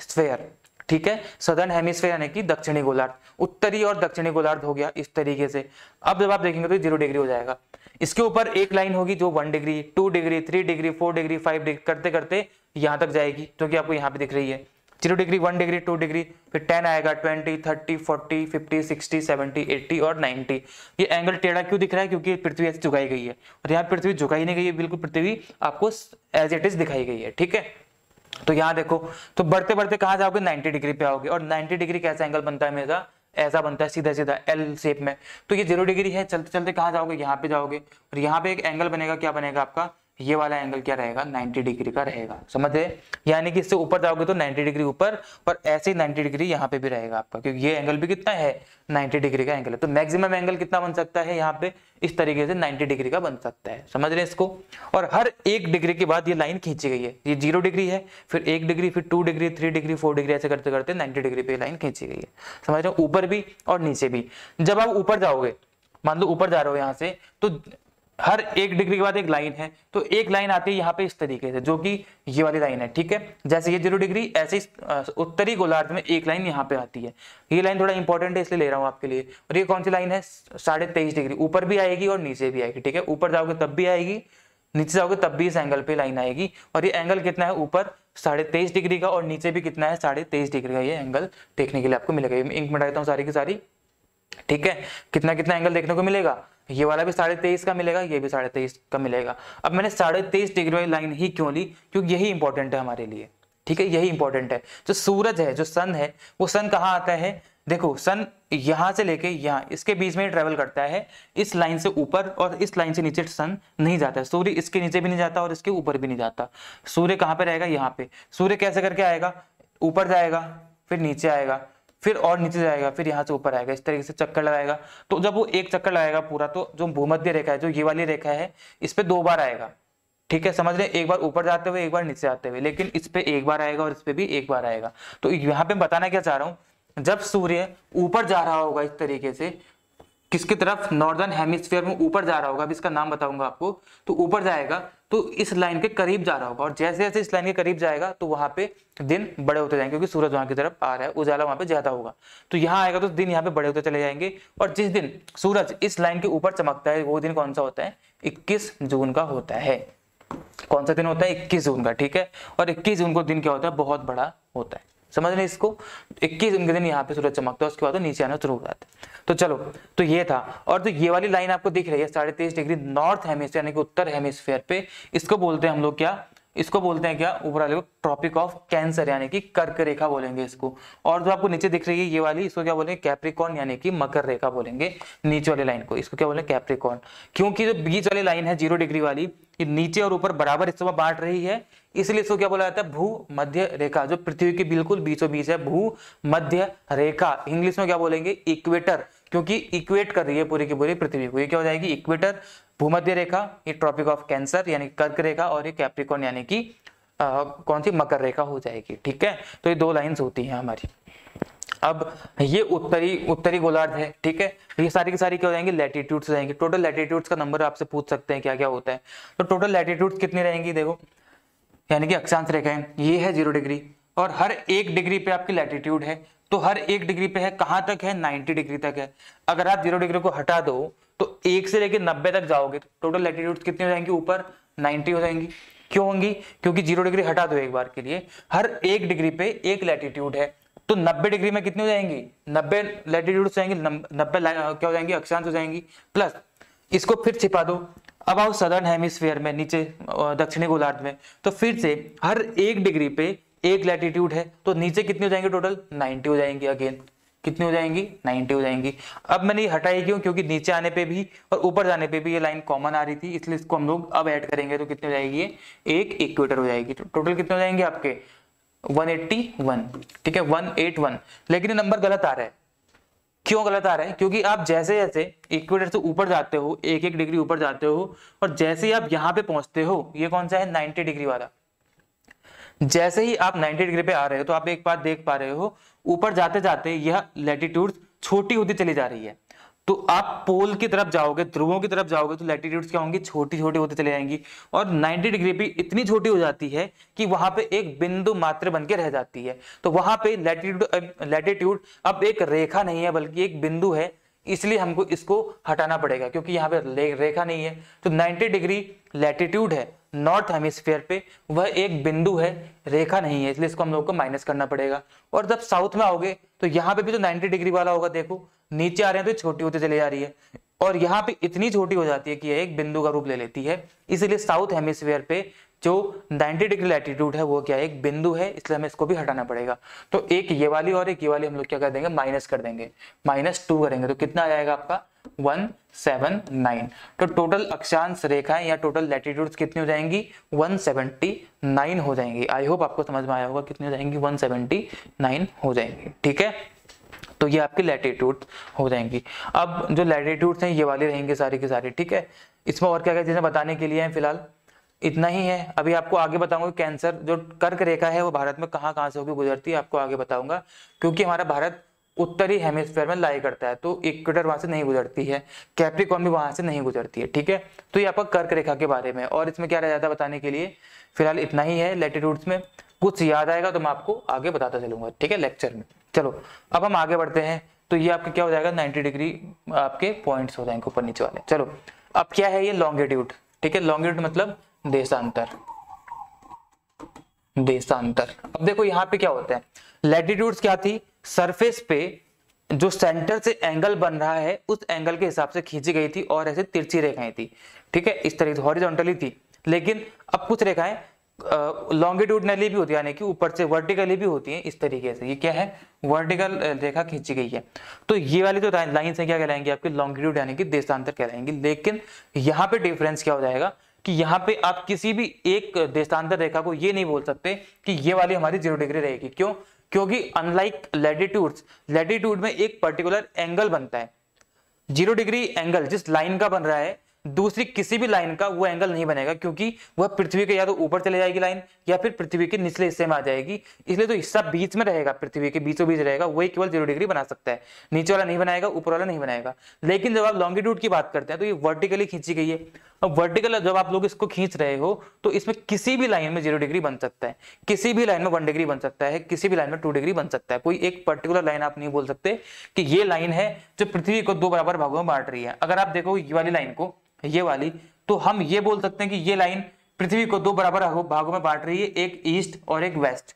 स्फेयर ठीक है सदर्न हेमिस्फेयर यानी कि दक्षिणी गोलार्ध उत्तरी और दक्षिणी गोलार्ध हो गया इस तरीके से अब जब आप देखेंगे तो जीरो डिग्री हो जाएगा इसके ऊपर एक लाइन होगी जो one degree two degree three degree four degree five degree करते करते यहां तक जाएगी क्योंकि तो आपको यहां पे दिख रही है zero degree one degree two degree फिर टेन आएगा twenty thirty forty fifty sixty seventy eighty और नाइन्टी ये एंगल टेढ़ा क्यों दिख रहा है क्योंकि पृथ्वी ऐसी झुकाई गई है और यहाँ पृथ्वी झुकाई नहीं गई है बिल्कुल पृथ्वी आपको एज इट इज दिखाई गई है ठीक है तो यहाँ देखो तो बढ़ते बढ़ते कहाँ जाओगे नाइन्टी डिग्री पे आओगे और नाइन्टी डिग्री कैसा एंगल बनता है मेरा ऐसा बनता है सीधा सीधा एल शेप में तो ये जीरो डिग्री है चलते चलते कहाँ जाओगे यहाँ पे जाओगे और यहाँ पे एक एंगल बनेगा क्या बनेगा आपका ये वाला एंगल क्या रहेगा 90 डिग्री का रहेगा समझ रहे यानी कि इससे ऊपर जाओगे तो 90 डिग्री ऊपर और ऐसे ही 90 डिग्री यहाँ पे भी रहेगा आपका क्योंकि ये एंगल भी कितना है 90 डिग्री का एंगल है तो मैक्सिमम एंगल कितना बन सकता है यहाँ पे इस तरीके से 90 डिग्री का बन सकता है समझ रहे हैं इसको और हर एक डिग्री के बाद ये लाइन खींची गई है ये जीरो डिग्री है फिर एक डिग्री फिर two degree three degree four degree ऐसे करते करते नाइन्टी डिग्री पे लाइन खींची गई है समझ रहे ऊपर भी और नीचे भी जब आप ऊपर जाओगे मान लो ऊपर जा रहे हो यहाँ से तो हर एक डिग्री के बाद एक लाइन है तो एक लाइन आती है यहाँ पे इस तरीके से जो कि ये वाली लाइन है ठीक है जैसे ये जीरो डिग्री ऐसे उत्तरी गोलार्ध में एक लाइन यहाँ पे आती है ये लाइन थोड़ा इंपॉर्टेंट है इसलिए ले रहा हूँ आपके लिए और ये कौन सी लाइन है साढ़े तेईस डिग्री ऊपर भी आएगी और नीचे भी आएगी ठीक है ऊपर जाओगे तब भी आएगी नीचे जाओगे तब भी इस एंगल पे लाइन आएगी और ये एंगल कितना है ऊपर साढ़े तेईस डिग्री का और नीचे भी कितना है साढ़े तेईस डिग्री का ये एंगल देखने के लिए आपको मिलेगा इंक में डालता हूँ सारी की सारी ठीक है कितना कितना एंगल देखने को मिलेगा ये वाला भी साढ़े तेईस का मिलेगा ये भी साढ़े तेईस का मिलेगा अब मैंने साढ़े तेईस डिग्री वाली लाइन ही क्यों ली क्योंकि यही इंपॉर्टेंट है हमारे लिए ठीक है यही इंपॉर्टेंट है जो सूरज है जो सन है वो सन कहाँ आता है देखो सन यहां से लेके यहाँ इसके बीच में ट्रेवल करता है इस लाइन से ऊपर और इस लाइन से नीचे सन नहीं जाता है सूर्य इसके नीचे भी नहीं जाता और इसके ऊपर भी नहीं जाता सूर्य कहाँ पे रहेगा यहाँ पे सूर्य कैसे करके आएगा ऊपर जाएगा फिर नीचे आएगा फिर और नीचे जाएगा फिर यहाँ से ऊपर आएगा इस तरीके से चक्कर लगाएगा तो जब वो एक चक्कर लगाएगा पूरा तो जो भूमध्य रेखा है जो ये वाली रेखा है इस पर दो बार आएगा ठीक है समझ रहे एक बार ऊपर जाते हुए एक बार नीचे आते हुए लेकिन इस पर एक बार आएगा और इस पर भी एक बार आएगा तो यहाँ पे बताना क्या चाह रहा हूँ जब सूर्य ऊपर जा रहा होगा इस तरीके से किसकी तरफ नॉर्दर्न हेमिस्फीयर में ऊपर जा रहा होगा अब इसका नाम बताऊंगा आपको तो ऊपर जाएगा तो इस लाइन के करीब जा रहा होगा और जैसे जैसे इस लाइन के करीब जाएगा तो वहां पे दिन बड़े होते जाएंगे क्योंकि सूरज वहां की तरफ आ रहा है उजाला वहां पे ज्यादा होगा तो यहाँ आएगा तो दिन यहाँ पे बड़े होते चले जाएंगे और जिस दिन सूरज इस लाइन के ऊपर चमकता है वो दिन कौन सा होता है इक्कीस जून का होता है कौन सा दिन होता है इक्कीस जून का ठीक है और इक्कीस जून को दिन क्या होता है बहुत बड़ा होता है समझ रहे इसको इक्कीस दिन के दिन यहाँ पे सूरज चमकता है उसके बाद तो नीचे आना शुरू हो जाता है तो चलो तो ये था और तो ये वाली लाइन आपको दिख रही है साढ़े तेईस डिग्री नॉर्थ हेमिस्फेयर यानी कि उत्तर हेमिस्फेयर पे इसको बोलते हैं हम लोग क्या इसको बोलते हैं क्या ऊपर ट्रॉपिक ऑफ कैंसर यानी कि कर्क रेखा बोलेंगे इसको और जो आपको नीचे दिख रही है ये वाली इसको क्या बोलेंगे कैप्रिकॉन यानी कि मकर रेखा बोलेंगे नीचे वाली लाइन को इसको क्या बोलेंगे कैप्रिकॉन क्योंकि जो बीच वाली लाइन है जीरो डिग्री वाली ये नीचे और ऊपर बराबर इस समय बांट रही है इसलिए इसको क्या बोला जाता है भू मध्य रेखा जो पृथ्वी के बिल्कुल बीचों बीच है भू मध्य रेखा इंग्लिश में क्या बोलेंगे इक्वेटर क्योंकि इक्वेट कर रही है पूरी की पूरी पृथ्वी को ये क्या हो जाएगी इक्वेटर भूमध्य रेखा ये ट्रॉपिक ऑफ कैंसर यानी कर्क रेखा और ये कैप्रिकॉन यानी कि कौन सी मकर रेखा हो जाएगी ठीक है तो ये दो लाइन्स होती हैं हमारी अब ये उत्तरी उत्तरी गोलार्ध है ठीक है तो ये सारी की सारी क्या हो जाएंगे लैटिट्यूड्स रहेंगे टोटल लैटिट्यूड्स का नंबर आपसे पूछ सकते हैं क्या क्या होता है तो टोटल लैटिट्यूड्स कितनी रहेंगी देखो यानी कि अक्षांश रेखाएं ये है जीरो डिग्री और हर एक डिग्री पे आपकी लैटिट्यूड है तो हर एक डिग्री पे है कहां तक है 90 डिग्री तक है अगर आप जीरो डिग्री को हटा दो तो एक से लेकर नब्बे तक जाओगे तो टोटल लैटिट्यूड कितनी हो जाएंगी ऊपर 90 हो जाएंगी क्यों होंगी क्योंकि जीरो डिग्री हटा दो एक बार के लिए हर एक डिग्री पे एक लैटिट्यूड है तो 90 डिग्री में कितनी हो जाएंगी 90 लैटिट्यूड हो जाएंगी 90 क्या हो जाएंगी अक्षांश हो जाएंगी प्लस इसको फिर छिपा दो अबाउ सदर्न हेमिस्फीयर में नीचे दक्षिणी गोलार्ध में तो फिर से हर एक डिग्री पे एक लैटिट्यूड है तो नीचे कितनी हो जाएंगे टोटल 90 हो जाएंगी अगेन कितनी हो जाएंगी 90 हो जाएंगी अब मैंने ये हटाई क्यों क्योंकि नीचे आने पे भी और ऊपर जाने पे भी ये लाइन कॉमन आ रही थी इसलिए इसको हम लोग अब ऐड करेंगे तो कितनी हो जाएगी ये एक इक्वेटर हो जाएगी तो टोटल कितने हो जाएंगे आपके 181 ठीक है 181 लेकिन ये नंबर गलत आ रहा है क्यों गलत आ रहे हैं क्योंकि आप जैसे जैसे इक्वेटर से ऊपर जाते हो एक एक डिग्री ऊपर जाते हो और जैसे ही आप यहां पे पहुंचते हो ये कौन सा है 90 डिग्री वाला जैसे ही आप 90 डिग्री पे आ रहे हो तो आप एक बात देख पा रहे हो ऊपर जाते जाते यह लेटीट्यूड छोटी होती चली जा रही है तो आप पोल की तरफ जाओगे ध्रुवों की तरफ जाओगे तो लैटिट्यूड्स क्या होंगी छोटी छोटी होती चले जाएंगी और 90 डिग्री भी इतनी छोटी हो जाती है कि वहां पे एक बिंदु मात्र बन के रह जाती है तो वहां पे लैटिट्यूड लैटिट्यूड अब एक रेखा नहीं है बल्कि एक बिंदु है इसलिए हमको इसको हटाना पड़ेगा क्योंकि यहाँ पे रेखा नहीं है तो 90 डिग्री लैटिट्यूड है नॉर्थ हेमिस्फीयर पे वह एक बिंदु है रेखा नहीं है इसलिए इसको हम लोग को माइनस करना पड़ेगा और जब साउथ में आओगे तो यहाँ पे भी तो 90 डिग्री वाला होगा देखो नीचे आ रहे हैं तो छोटी होती चली जा रही है और यहाँ पे इतनी छोटी हो जाती है कि एक बिंदु का रूप ले लेती है इसलिए साउथ हेमिसफेयर पे जो 90 डिग्री लैटिट्यूड है वो क्या है एक बिंदु है इसलिए हमें इसको भी हटाना पड़ेगा तो एक ये वाली और एक ये वाली हम लोग क्या कर देंगे माइनस कर देंगे माइनस टू करेंगे तो कितना आ जाएगा आपका वन सेवन नाइन तो टोटल अक्षांश रेखाएं या टोटल लैटीट्यूड्स कितनी हो जाएंगी वन सेवेंटी नाइन हो जाएंगी आई होप आपको समझ में आया होगा कितनी हो जाएंगी वन सेवेंटी नाइन हो जाएंगी ठीक है तो ये आपकी लैटीट्यूड हो जाएंगी अब जो लैटिट्यूड्स हैं ये वाली रहेंगे सारी की सारी ठीक है इसमें और क्या क्या चीज़ें बताने के लिए हैं फिलहाल इतना ही है अभी आपको आगे बताऊंगा कैंसर जो कर्क रेखा है वो भारत में कहाँ कहाँ से होकर गुजरती है आपको आगे बताऊंगा क्योंकि हमारा भारत उत्तरी हेमिस्फेयर में लाई करता है तो इक्वेटर वहां से नहीं गुजरती है कैप्रिकॉन भी वहां से नहीं गुजरती है ठीक है तो ये आपका कर्क रेखा के बारे में और इसमें क्या रह जाता है बताने के लिए फिलहाल इतना ही है लेटिट्यूड्स में कुछ याद आएगा तो मैं आपको आगे बताता चलूंगा ठीक है लेक्चर में चलो अब हम आगे बढ़ते हैं तो ये आपका क्या हो जाएगा नाइन्टी डिग्री आपके पॉइंट्स हो जाएंगे ऊपर नीचे वाले चलो अब क्या है ये लॉन्गिट्यूड ठीक है लॉन्गिट्यूड मतलब देशांतर देशांतर अब देखो यहां पे क्या होता है लेटिट्यूड क्या थी सरफेस पे जो सेंटर से एंगल बन रहा है उस एंगल के हिसाब से खींची गई थी और ऐसे तिरछी रेखाएं थी ठीक है इस तरीके से हॉरिजॉन्टली थी लेकिन अब कुछ रेखाएं लॉन्गिट्यूडनली भी होती है यानी कि ऊपर से वर्टिकली भी होती है इस तरीके से ये क्या है वर्टिकल रेखा खींची गई है तो ये वाली जो तो लाइन से क्या कहलाएंगे आपकी लॉन्गिट्यूड यानी कि देशांतर कहलाएंगे लेकिन यहाँ पे डिफरेंस क्या हो जाएगा कि यहाँ पे आप किसी भी एक देशांतर रेखा को ये नहीं बोल सकते कि ये वाली हमारी जीरो डिग्री रहेगी क्यों क्योंकि अनलाइक लेटीट्यूड्स लेटीट्यूड में एक पर्टिकुलर एंगल बनता है जीरो डिग्री एंगल जिस लाइन का बन रहा है दूसरी किसी भी लाइन का वो एंगल नहीं बनेगा क्योंकि वह पृथ्वी के या तो ऊपर चले जाएगी लाइन या फिर पृथ्वी के निचले हिस्से में आ जाएगी इसलिए जो तो हिस्सा बीच में रहेगा पृथ्वी के बीचों बीच रहेगा वही केवल जीरो डिग्री बना सकता है नीचे वाला नहीं बनाएगा ऊपर वाला नहीं बनाएगा लेकिन जब आप लॉन्गिट्यूड की बात करते हैं तो ये वर्टिकली खींची गई है अब वर्टिकल जब आप लोग इसको खींच रहे हो तो इसमें किसी भी लाइन में जीरो डिग्री बन सकता है किसी भी लाइन में वन डिग्री बन सकता है किसी भी लाइन में टू डिग्री बन सकता है कोई एक पर्टिकुलर लाइन आप नहीं बोल सकते कि ये लाइन है जो पृथ्वी को दो बराबर भागों में बांट रही है अगर आप देखो ये वाली लाइन को ये वाली तो हम ये बोल सकते हैं कि ये लाइन पृथ्वी को दो बराबर भागों में बांट रही है एक ईस्ट और एक वेस्ट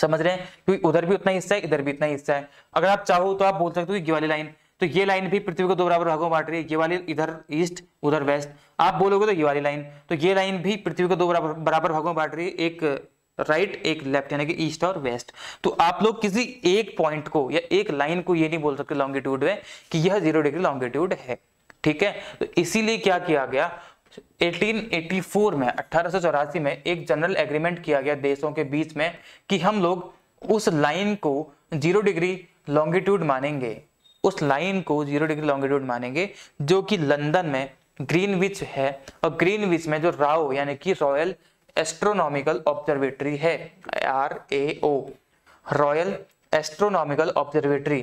समझ रहे हैं क्योंकि उधर भी उतना हिस्सा है इधर भी इतना हिस्सा है अगर आप चाहो तो आप बोल सकते हो ये वाली लाइन तो ये लाइन भी पृथ्वी को दो बराबर भागों में बांट रही है ये वाली इधर ईस्ट उधर वेस्ट आप बोलोगे तो ये वाली लाइन तो ये लाइन भी पृथ्वी को दो बराबर बराबर भागों में बांट रही है एक राइट एक लेफ्ट यानी कि ईस्ट और वेस्ट तो आप लोग किसी एक पॉइंट को या एक लाइन को ये नहीं बोल सकते लॉन्गिट्यूड में कि यह जीरो डिग्री लॉन्गिट्यूड है ठीक है तो इसीलिए क्या किया गया 1884 में अठारह में एक जनरल एग्रीमेंट किया गया देशों के बीच में कि हम लोग उस लाइन को जीरो डिग्री लॉन्गिट्यूड मानेंगे उस लाइन को जीरो डिग्री लॉन्गिट्यूड मानेंगे जो कि लंदन में ग्रीनविच है और ग्रीनविच में जो राव यानी कि रॉयल एस्ट्रोनॉमिकल ऑब्जर्वेटरी है R A O Royal Astronomical Observatory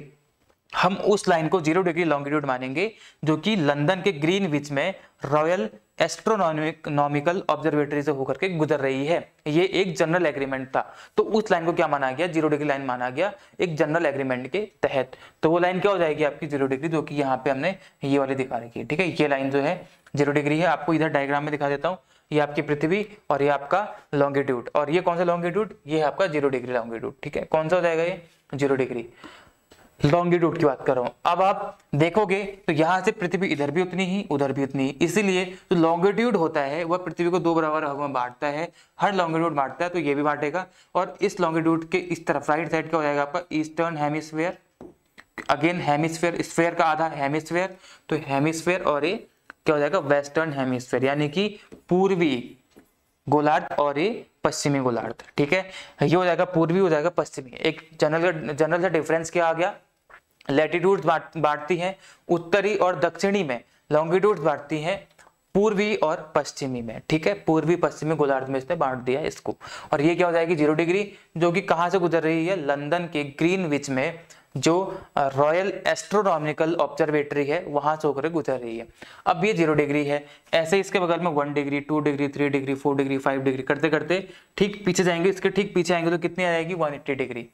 हम उस लाइन को जीरो डिग्री लॉन्गिट्यूड मानेंगे जो कि लंदन के ग्रीन विच में रॉयल एस्ट्रोनॉमिकल ऑब्जर्वेटरी से होकर के गुजर रही है ये एक जनरल एग्रीमेंट था तो उस लाइन को क्या माना गया जीरो डिग्री लाइन माना गया एक जनरल एग्रीमेंट के तहत तो वो लाइन क्या हो जाएगी आपकी जीरो डिग्री जो कि यहाँ पे हमने ये वाली दिखा रखी है ठीक है ये लाइन जो है जीरो डिग्री है आपको इधर डायग्राम में दिखा देता हूँ ये आपकी पृथ्वी और ये आपका लॉन्गिट्यूड और ये कौन सा लॉन्गिट्यूड ये आपका जीरो डिग्री लॉन्गिट्यूड ठीक है कौन सा हो जाएगा ये जीरो डिग्री लॉन्गिट्यूड की बात कर रहा हूं अब आप देखोगे तो यहां से पृथ्वी इधर भी उतनी ही उधर भी उतनी ही इसीलिए जो तो लॉन्गिट्यूड होता है वह पृथ्वी को दो बराबर भागों में बांटता है हर लॉन्गिट्यूड बांटता है तो ये भी बांटेगा और इस लॉन्गिट्यूड के इस तरफ राइट साइड क्या हो जाएगा आपका eastern hemisphere again hemisphere sphere का आधा हेमिस्फेयर तो हेमिस्फेयर और ये क्या हो जाएगा वेस्टर्न हेमिस्फेयर यानी कि पूर्वी गोलार्ध और ये पश्चिमी गोलार्ध ठीक है ये हो जाएगा पूर्वी हो जाएगा पश्चिमी एक जनरल जनरल सा डिफरेंस क्या आ गया लेटीट्यूड बांटती हैं उत्तरी और दक्षिणी में लॉन्गिट्यूड बांटती हैं पूर्वी और पश्चिमी में ठीक है पूर्वी पश्चिमी गोलार्ध में इसने बांट दिया है इसको और ये क्या हो जाएगी जीरो डिग्री जो कि कहाँ से गुजर रही है लंदन के ग्रीन विच में जो रॉयल एस्ट्रोनॉमिकल ऑब्जर्वेटरी है वहां से होकर गुजर रही है अब ये जीरो डिग्री है ऐसे इसके बगल में one degree two degree three degree four degree five degree करते करते ठीक पीछे जाएंगे इसके ठीक पीछे आएंगे तो कितनी आ जाएगी वन एट्टी डिग्री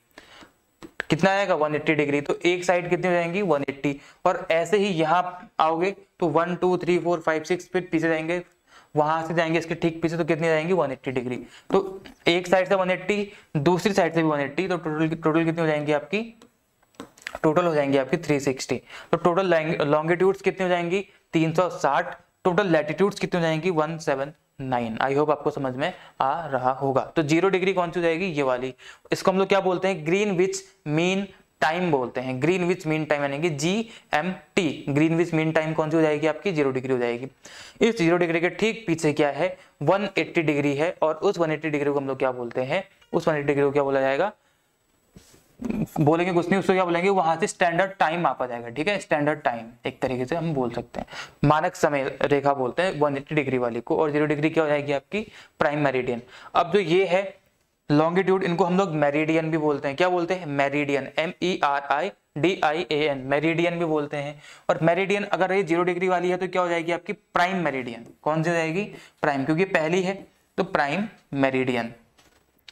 कितना आएगा 180 डिग्री तो एक साइड कितनी हो जाएंगी 180 और ऐसे ही यहाँ आओगे तो one two three four five six फिर पीछे जाएंगे वहां से जाएंगे इसके ठीक पीछे तो कितनी जाएंगी 180 डिग्री तो एक साइड से 180 दूसरी साइड से भी 180 तो टोटल टोटल कितनी हो जाएंगी आपकी टोटल हो जाएंगी आपकी 360 तो टोटल लॉन्गिट्यूड्स कितनी हो जाएंगी 360 टोटल लैटिट्यूड कितनी हो जाएंगी सेवन नाइन आई होप आपको समझ में आ रहा होगा तो जीरो डिग्री कौन सी हो जाएगी ये वाली इसको हम लोग क्या बोलते हैं ग्रीन विच मीन टाइम बोलते हैं ग्रीन विच मीन टाइम यानी कि G M T Greenwich mean time कौन सी हो जाएगी आपकी जीरो डिग्री हो जाएगी इस जीरो डिग्री के ठीक पीछे क्या है एट्टी डिग्री है और उस एट्टी डिग्री को हम लोग क्या बोलते हैं उस एट्टी डिग्री को क्या बोला जाएगा बोलेंगे कुछ नहीं उसको क्या बोलेंगे वहां से स्टैंडर्ड टाइम मापा जाएगा ठीक है स्टैंडर्ड टाइम एक तरीके से हम बोल सकते हैं मानक समय रेखा बोलते हैं 180 डिग्री वाली को और जीरो डिग्री क्या हो जाएगी आपकी प्राइम मेरिडियन अब जो ये है लॉन्गिट्यूड इनको हम लोग मेरिडियन भी बोलते हैं क्या बोलते हैं meridian M E R I D I A N meridian भी बोलते हैं और मेरिडियन अगर ये जीरो डिग्री वाली है तो क्या हो जाएगी आपकी प्राइम मेरिडियन कौन सी जाएगी प्राइम क्योंकि पहली है तो प्राइम मेरिडियन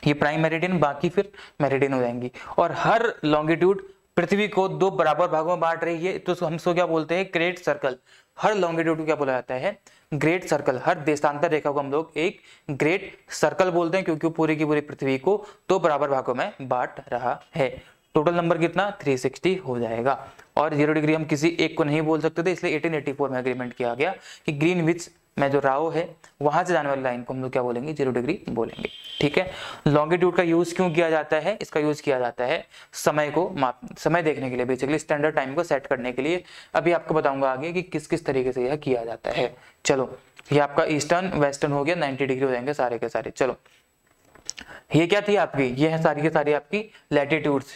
ये प्राइम मेरिडियन बाकी फिर मेरिडियन हो जाएंगी और हर लॉन्गिट्यूड पृथ्वी को दो बराबर भागों में बांट रही है तो हम सो क्या बोलते हैं ग्रेट सर्कल हर लॉन्गिट्यूड को क्या बोला जाता है ग्रेट सर्कल हर देशांतर रेखा को हम लोग एक ग्रेट सर्कल बोलते हैं क्योंकि पूरी की पूरी पृथ्वी को दो बराबर भागों में बांट रहा है टोटल नंबर कितना 360 हो जाएगा और जीरो डिग्री हम किसी एक को नहीं बोल सकते थे इसलिए 1884 में एग्रीमेंट किया गया कि ग्रीन विच में जो राव है वहां से जाने वाली लाइन को हम लोग क्या बोलेंगे जीरो डिग्री बोलेंगे ठीक है लॉन्गिट्यूड का यूज क्यों किया जाता है इसका यूज किया जाता है समय को माप समय देखने के लिए बेसिकली स्टैंडर्ड टाइम को सेट करने के लिए अभी आपको बताऊंगा आगे कि किस किस तरीके से यह किया जाता है चलो ये आपका ईस्टर्न वेस्टर्न हो गया नाइनटी डिग्री हो जाएंगे सारे के सारे चलो ये क्या थी आपकी ये है सारी के सारी आपकी लैटिट्यूड्स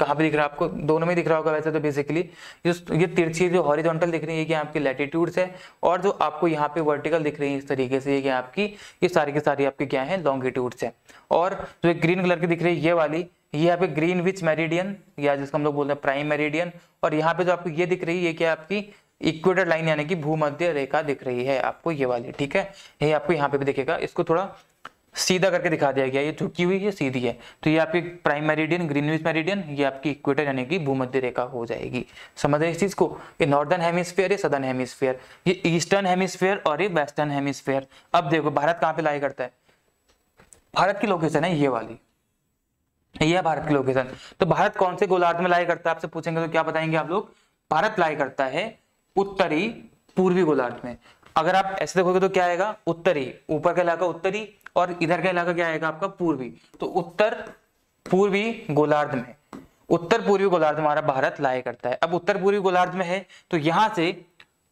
कहाँ पे दिख रहा है आपको दोनों में दिख रहा होगा वैसे तो बेसिकली ये तिरछी जो हॉरिजॉन्टल दिख रही है कि आपकी लैटिट्यूड्स है और जो आपको यहाँ पे वर्टिकल दिख रही है इस तरीके से ये कि आपकी ये सारी की सारी आपके क्या है लॉन्गिट्यूड्स है और जो एक ग्रीन कलर की दिख रही है ये वाली ये यहाँ पे ग्रीन विच मेरिडियन या जिसको हम लोग बोलते हैं प्राइम मेरिडियन और यहाँ पे जो आपको ये दिख रही है क्या आपकी इक्वेटर लाइन यानी कि भूमध्य रेखा दिख रही है आपको ये वाली ठीक है ये आपको यहाँ पे भी दिखेगा इसको थोड़ा सीधा करके दिखा दिया गया ये झुकी हुई है सीधी है तो ये आपकी प्राइम मेरिडियन ग्रीनविच मेरिडियन ये आपकी इक्वेटर यानी कि भूमध्य रेखा हो जाएगी समझ रहे इस चीज को ये नॉर्दर्न हेमिस्फीयर ये सदर्न हेमिस्फीयर ये ईस्टर्न हेमिस्फीयर और ये वेस्टर्न हेमिस्फीयर अब देखो भारत कहाँ पे लाई करता है भारत की लोकेशन है ये वाली यह भारत की लोकेशन तो भारत कौन से गोलार्ध में लाई करता है आपसे पूछेंगे तो क्या बताएंगे आप लोग भारत लाई करता है उत्तरी पूर्वी गोलार्ध में अगर आप ऐसे देखोगे तो क्या आएगा उत्तरी ऊपर का इलाका उत्तरी और इधर का इलाका क्या आएगा आपका पूर्वी तो उत्तर पूर्वी गोलार्ध में उत्तर पूर्वी गोलार्ध हमारा भारत लाया करता है अब उत्तर पूर्वी गोलार्ध में है तो यहां से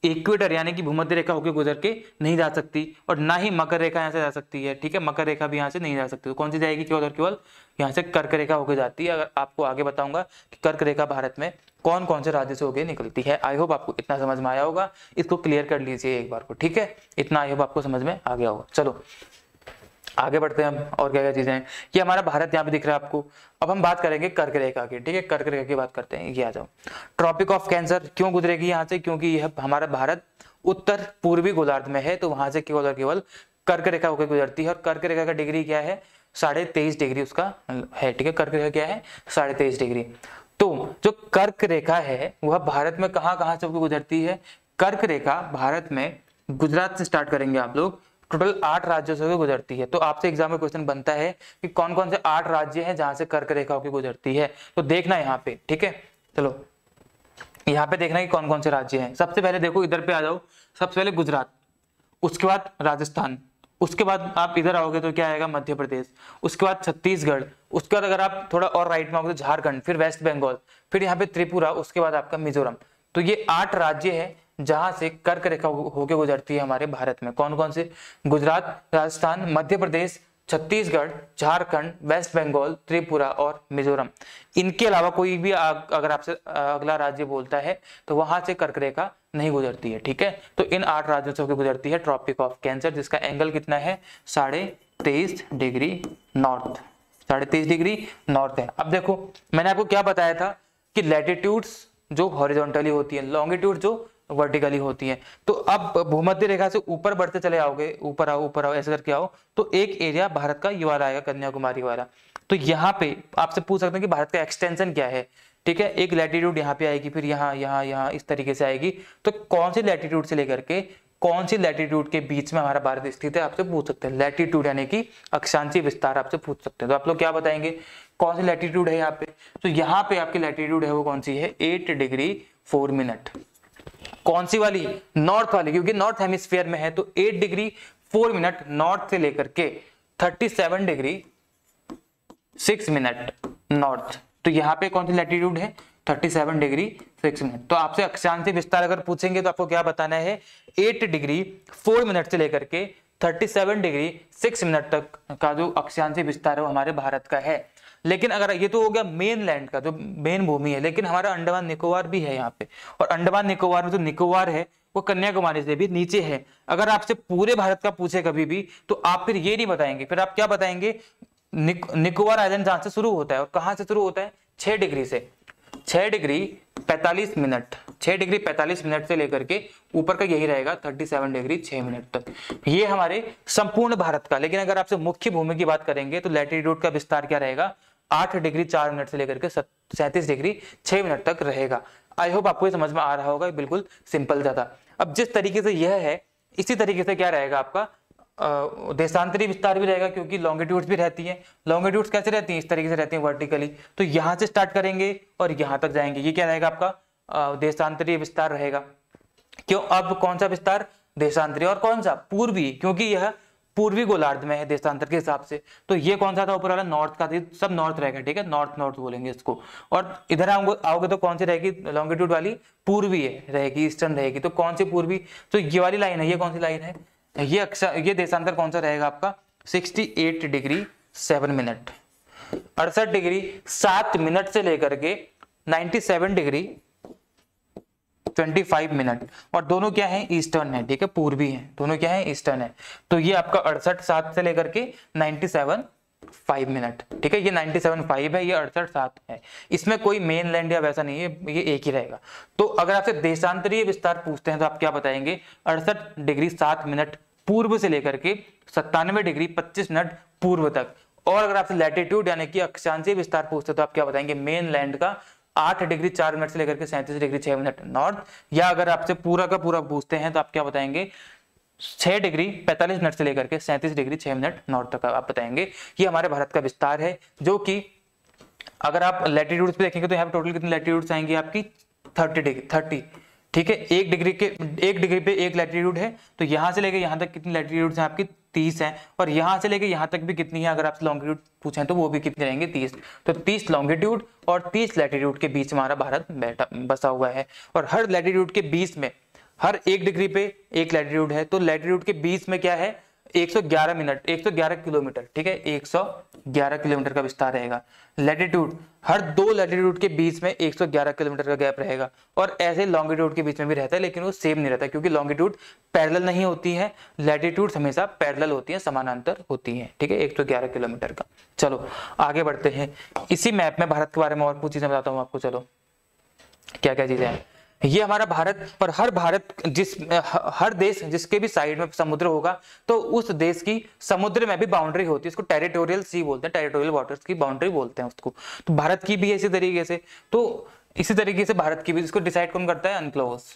इक्वेटर यानी कि भूमध्य रेखा होकर गुजर के नहीं जा सकती और ना ही मकर रेखा यहां से जा सकती है ठीक है मकर रेखा भी यहां से नहीं जा सकती तो कौन सी जाएगी केवल और केवल यहाँ से कर्क रेखा होकर जाती है अगर आपको आगे बताऊंगा कि कर्क रेखा भारत में कौन कौन से राज्य से होकर निकलती है आई होप आपको इतना समझ में आया होगा इसको क्लियर कर लीजिए एक बार को ठीक है इतना आई होप आपको समझ में आ गया होगा चलो आगे बढ़ते हैं हम और क्या क्या चीज़ें हैं ये हमारा भारत यहाँ पे दिख रहा है आपको अब हम बात करेंगे कर्क रेखा की ठीक है कर्क रेखा की बात करते हैं ये आ जाओ ट्रॉपिक ऑफ कैंसर क्यों गुजरेगी यहाँ से क्योंकि यह हमारा भारत उत्तर पूर्वी गोलार्ध में है तो वहां से केवल और केवल कर्क रेखा होकर गुजरती है और कर्क रेखा का डिग्री क्या है साढ़े तेईस डिग्री उसका है ठीक है कर्क रेखा क्या है साढ़े तेईस डिग्री तो जो कर्क रेखा है वह भारत में कहाँ कहाँ से गुजरती है कर्क रेखा भारत में गुजरात से स्टार्ट करेंगे आप लोग टोटल आठ राज्यों से गुजरती है तो आपसे एग्जाम में क्वेश्चन बनता है कि कौन कौन से आठ राज्य हैं जहां से कर्क रेखा होकर गुजरती है तो देखना यहाँ पे ठीक है चलो यहाँ पे देखना कि कौन कौन से राज्य हैं सबसे पहले देखो इधर पे आ जाओ सबसे पहले गुजरात उसके बाद राजस्थान उसके बाद आप इधर आओगे तो क्या आएगा मध्य प्रदेश उसके बाद छत्तीसगढ़ उसके बाद अगर आप थोड़ा और राइट में आओगे तो झारखंड फिर वेस्ट बंगाल फिर यहाँ पे त्रिपुरा उसके बाद आपका मिजोरम तो ये आठ राज्य है जहां से कर्क रेखा होकर गुजरती है हमारे भारत में कौन कौन से गुजरात राजस्थान मध्य प्रदेश छत्तीसगढ़ झारखंड वेस्ट बंगाल त्रिपुरा और मिजोरम इनके अलावा कोई भी अगर आपसे अगला राज्य बोलता है तो वहां से कर्क रेखा नहीं गुजरती है ठीक है तो इन आठ राज्यों से होकर गुजरती है ट्रॉपिक ऑफ कैंसर जिसका एंगल कितना है साढ़े तेईस डिग्री नॉर्थ साढ़े तेईस डिग्री नॉर्थ है अब देखो मैंने आपको क्या बताया था कि लैटिट्यूड्स जो हॉरिजॉन्टली होती है लॉन्गिट्यूड जो वर्टिकली होती है तो अब भूमध्य रेखा से ऊपर बढ़ते चले आओगे ऊपर आओ ऊपर आओ ऐसे करके आओ तो एक एरिया भारत का ये वाला आएगा कन्याकुमारी वाला तो यहाँ पे आपसे पूछ सकते हैं कि भारत का एक्सटेंशन क्या है ठीक है एक लैटिट्यूड यहाँ पे आएगी फिर यहाँ यहाँ यहाँ इस तरीके से आएगी तो कौन सी लैटिट्यूड से लेकर के कौन सी लैटिट्यूड के बीच में हमारा भारत स्थित है आपसे पूछ सकते हैं लैटिट्यूड यानी कि अक्षांशी विस्तार आपसे पूछ सकते हैं तो आप लोग क्या बताएंगे कौन सी लैटिट्यूड है यहाँ पे तो यहाँ पे आपकी लैटिट्यूड है वो कौन सी है एट डिग्री फोर मिनट कौन सी वाली नॉर्थ वाली क्योंकि नॉर्थ हेमिस्फीयर में है तो 8 डिग्री 4 मिनट नॉर्थ से लेकर के 37 डिग्री 6 मिनट नॉर्थ तो यहां पे कौन सी लैटिट्यूड है 37 डिग्री 6 मिनट तो आपसे अक्षांश विस्तार अगर पूछेंगे तो आपको क्या बताना है 8 डिग्री 4 मिनट से लेकर के 37 डिग्री 6 मिनट तक का जो अक्षांश विस्तार है वो हमारे भारत का है लेकिन अगर ये तो हो गया मेन लैंड का जो तो मेन भूमि है लेकिन हमारा अंडमान निकोबार भी है यहाँ पे और अंडमान निकोबार में जो तो निकोबार है वो कन्याकुमारी से भी नीचे है अगर आपसे पूरे भारत का पूछे कभी भी तो आप फिर ये नहीं बताएंगे फिर आप क्या बताएंगे निक, निकोबार आइलैंड जहां से शुरू होता है और कहाँ से शुरू होता है छह डिग्री से छह डिग्री पैतालीस मिनट छह डिग्री पैंतालीस मिनट से लेकर के ऊपर का यही रहेगा थर्टी सेवन डिग्री छह मिनट तक ये हमारे संपूर्ण भारत का लेकिन अगर आपसे मुख्य भूमि की बात करेंगे तो लैटिट्यूड का विस्तार क्या रहेगा आठ डिग्री चार मिनट से लेकर के सैंतीस डिग्री छह मिनट तक रहेगा आई होप आपको ये समझ में आ रहा होगा बिल्कुल सिंपल ज़्यादा अब जिस तरीके से यह है इसी तरीके से क्या रहेगा आपका देशांतरी विस्तार भी रहेगा क्योंकि लॉन्गिट्यूड्स भी रहती हैं लॉन्गिट्यूड्स कैसे रहती हैं इस तरीके से रहती हैं वर्टिकली तो यहाँ से स्टार्ट करेंगे और यहाँ तक जाएंगे ये क्या रहेगा आपका देशांतरी विस्तार रहेगा क्यों अब कौन सा विस्तार देशांतरी और कौन सा पूर्वी क्योंकि यह पूर्वी गोलार्ध में है देशांतर के हिसाब से तो ये कौन सा था ऊपर वाला नॉर्थ का सब नॉर्थ रहेगा ठीक है नॉर्थ नॉर्थ बोलेंगे इसको और इधर आओगे आओगे तो कौन सी रहेगी लॉन्गिट्यूड वाली पूर्वी है रहेगी ईस्टर्न रहेगी तो कौन सी पूर्वी तो ये वाली लाइन है ये कौन सी लाइन है ये अक्सर ये देशांतर कौन सा रहेगा आपका sixty eight degree seven minute अड़सठ डिग्री सात मिनट से लेकर के नाइन्टी सेवन डिग्री 25 मिनट और दोनों क्या है ईस्टर्न है ठीक है पूर्वी है दोनों क्या है ईस्टर्न है तो ये आपका अड़सठ सात से लेकर के नाइन्टी सेवन फाइव मिनट ठीक है ये नाइन्टी सेवन फाइव है ये अड़सठ सात है इसमें कोई मेन लैंड या वैसा नहीं है ये एक ही रहेगा तो अगर आपसे देशांतरीय विस्तार पूछते हैं तो आप क्या बताएंगे अड़सठ डिग्री सात मिनट पूर्व से लेकर के सत्तानवे डिग्री पच्चीस मिनट पूर्व तक और अगर आपसे लैटिट्यूड यानी कि अक्षांशीय विस्तार पूछते हैं तो आप क्या बताएंगे मेन लैंड का आठ डिग्री चार मिनट से लेकर के सैंतीस डिग्री छह मिनट नॉर्थ या अगर आपसे पूरा का पूरा पूछते हैं तो आप क्या बताएंगे छह डिग्री पैंतालीस मिनट से लेकर के सैंतीस डिग्री छह मिनट नॉर्थ तक आप बताएंगे ये हमारे भारत का विस्तार है जो कि अगर आप लेटीट्यूड पे देखेंगे तो यहाँ पे टोटल कितने लेटीट्यूड आएंगे आपकी थर्टी डिग्री थर्टी ठीक है एक डिग्री के एक डिग्री पे एक लैटिट्यूड है तो यहां से लेके यहाँ तक कितनी लैटिट्यूड है आपकी तीस है और यहां से लेके यहाँ तक भी कितनी है अगर आपसे लॉन्गिट्यूड पूछें तो वो भी कितने रहेंगे तीस तो तीस लॉन्गिट्यूड और तीस लैटिट्यूड के बीच हमारा भारत बैठा बसा हुआ है और हर लैटिट्यूड के बीच में हर एक डिग्री पे एक लैटिट्यूड है तो लैटिट्यूड के बीच में क्या है 111 मिनट 111 किलोमीटर ठीक है 111 किलोमीटर का विस्तार रहेगा लेटिट्यूड हर दो लेटिट्यूड के बीच में 111 किलोमीटर का गैप रहेगा और ऐसे लॉन्गिट्यूड के बीच में भी रहता है लेकिन वो सेम नहीं रहता क्योंकि लॉन्गिट्यूड पैरेलल नहीं होती है लेटिट्यूड हमेशा पैरेलल होती है समानांतर होती है ठीक है एक किलोमीटर का चलो आगे बढ़ते हैं इसी मैप में भारत के बारे में और कुछ चीजें बताता हूँ आपको चलो क्या क्या चीजें हैं ये हमारा भारत पर हर भारत जिस हर देश जिसके भी साइड में समुद्र होगा तो उस देश की समुद्र में भी बाउंड्री होती है इसको टेरिटोरियल सी बोलते हैं टेरिटोरियल वाटर्स की बाउंड्री बोलते हैं उसको तो भारत की भी है इसी तरीके से तो इसी तरीके से भारत की भी इसको डिसाइड कौन करता है UNCLOS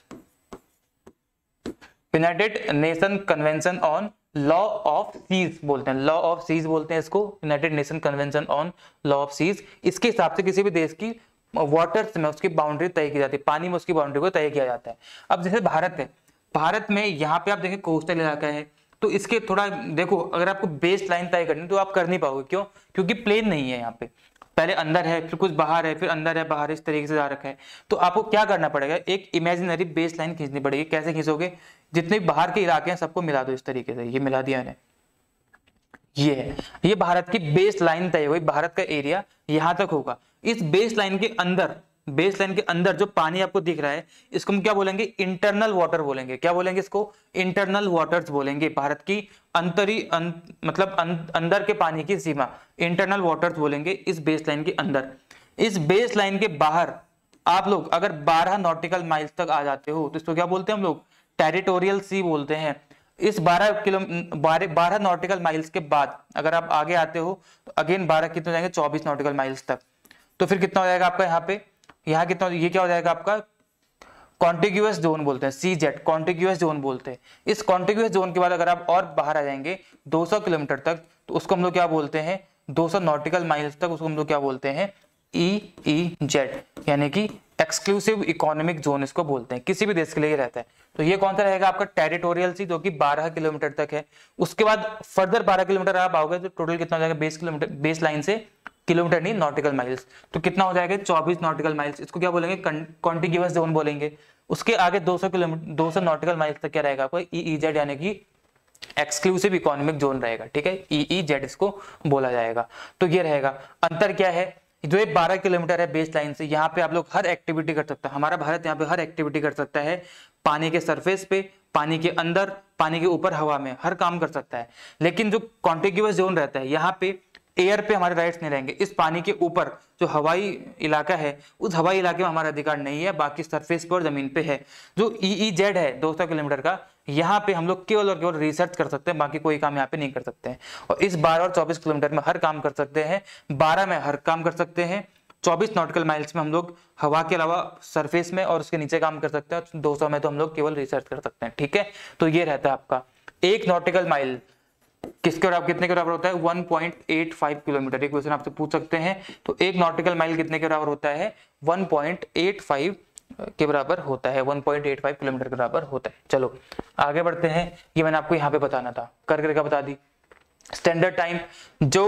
United Nation Convention on law of seas बोलते हैं लॉ ऑफ सीज बोलते हैं इसको United Nation Convention on law of seas इसके हिसाब से किसी भी देश की वाटर्स में उसकी बाउंड्री तय की जाती है पानी में उसकी बाउंड्री को तय किया जाता है अब जैसे भारत है भारत में यहाँ पे आप देखें कोस्टल इलाका है तो इसके थोड़ा देखो अगर आपको बेस लाइन तय करनी तो आप कर नहीं पाओगे क्यों क्योंकि प्लेन नहीं है यहाँ पे पहले अंदर है फिर कुछ बाहर है फिर अंदर है बाहर इस तरीके से जा रखा है तो आपको क्या करना पड़ेगा एक इमेजिनरी बेस लाइन खींचनी पड़ेगी कैसे खींचोगे जितने बाहर के इलाके हैं सबको मिला दो इस तरीके से ये मिला दिया ये है ये भारत की बेस लाइन तय हुई भारत का एरिया यहां तक होगा इस बेस लाइन के अंदर बेस लाइन के अंदर जो पानी आपको दिख रहा है इसको हम क्या बोलेंगे इंटरनल वाटर बोलेंगे क्या बोलेंगे इसको इंटरनल वाटर्स बोलेंगे भारत की अंतरी अं, मतलब अं, अंदर के पानी की सीमा इंटरनल वाटर्स बोलेंगे इस बेस लाइन के अंदर इस बेस लाइन के बाहर आप लोग अगर 12 नॉटिकल माइल्स तक आ जाते हो तो इसको क्या बोलते हैं हम लोग टेरिटोरियल सी बोलते हैं इस 12 किलो बारह बारह नॉटिकल माइल्स के बाद अगर आप आगे आते हो तो अगेन 12 कितने जाएंगे 24 नॉटिकल माइल्स तक तो फिर कितना हो जाएगा आपका यहाँ पे यहाँ कितना ये क्या हो जाएगा आपका कॉन्टिग्यूस जोन बोलते हैं सी जेड कॉन्टिग्यूस जोन बोलते हैं इस कॉन्टिग्यूस जोन के बाद अगर आप और बाहर आ जाएंगे 200 किलोमीटर तक तो उसको हम लोग क्या बोलते हैं 200 नॉटिकल माइल्स तक उसको हम लोग क्या बोलते हैं ई ई जेड यानी कि एक्सक्लूसिव इकोनॉमिक जोन इसको बोलते हैं किसी भी देश के लिए रहता है तो ये कौन सा रहेगा आपका टेरिटोरियल सी जो कि 12 किलोमीटर तक है उसके बाद फर्दर 12 किलोमीटर आप आओगे तो टोटल कितना हो जाएगा बेस किलोमीटर बेस लाइन से किलोमीटर नहीं नॉटिकल माइल्स तो कितना हो जाएगा चौबीस नॉटिकल माइल्स इसको क्या बोलेंगे कॉन्टिग्यूस जोन बोलेंगे उसके आगे 200 किलोमीटर 200 नॉटिकल माइल्स तक क्या रहेगा आपका ई e जेड e यानी कि एक्सक्लूसिव इकोनॉमिक जोन रहेगा ठीक है ई e जेड इसको बोला जाएगा तो ये रहेगा अंतर क्या है जो ये 12 किलोमीटर है बेस लाइन से यहाँ पे आप लोग हर एक्टिविटी कर सकते हैं हमारा भारत यहाँ पे हर एक्टिविटी कर सकता है पानी के सरफेस पे पानी के अंदर पानी के ऊपर हवा में हर काम कर सकता है लेकिन जो कॉन्टिग्यूस जोन रहता है यहाँ पे एयर पे हमारे राइट्स नहीं रहेंगे इस पानी के ऊपर जो हवाई इलाका है उस हवाई इलाके में हमारा अधिकार नहीं है बाकी सरफेस पर जमीन पे है जो ई e जेड e है सौ किलोमीटर का यहाँ पे हम लोग केवल और केवल रिसर्च कर सकते हैं बाकी कोई काम यहाँ पे नहीं कर सकते हैं और इस बारह और चौबीस किलोमीटर में हर काम कर सकते हैं बारह में हर काम कर सकते हैं चौबीस नॉटिकल माइल्स में हम लोग हवा के अलावा सरफेस में और उसके नीचे काम कर सकते हैं दो सौ में तो हम लोग केवल रिसर्च कर सकते हैं ठीक है तो ये रहता है आपका एक नॉटिकल माइल किसके बराबर कितने के बराबर होता है 1.85 किलोमीटर ये क्वेश्चन आपसे पूछ सकते हैं तो एक नॉटिकल माइल कितने के बराबर होता है 1.85 के बराबर होता है 1.85 किलोमीटर के बराबर होता है चलो आगे बढ़ते हैं ये मैंने आपको यहाँ पे बताना था कर करके बता दी स्टैंडर्ड टाइम जो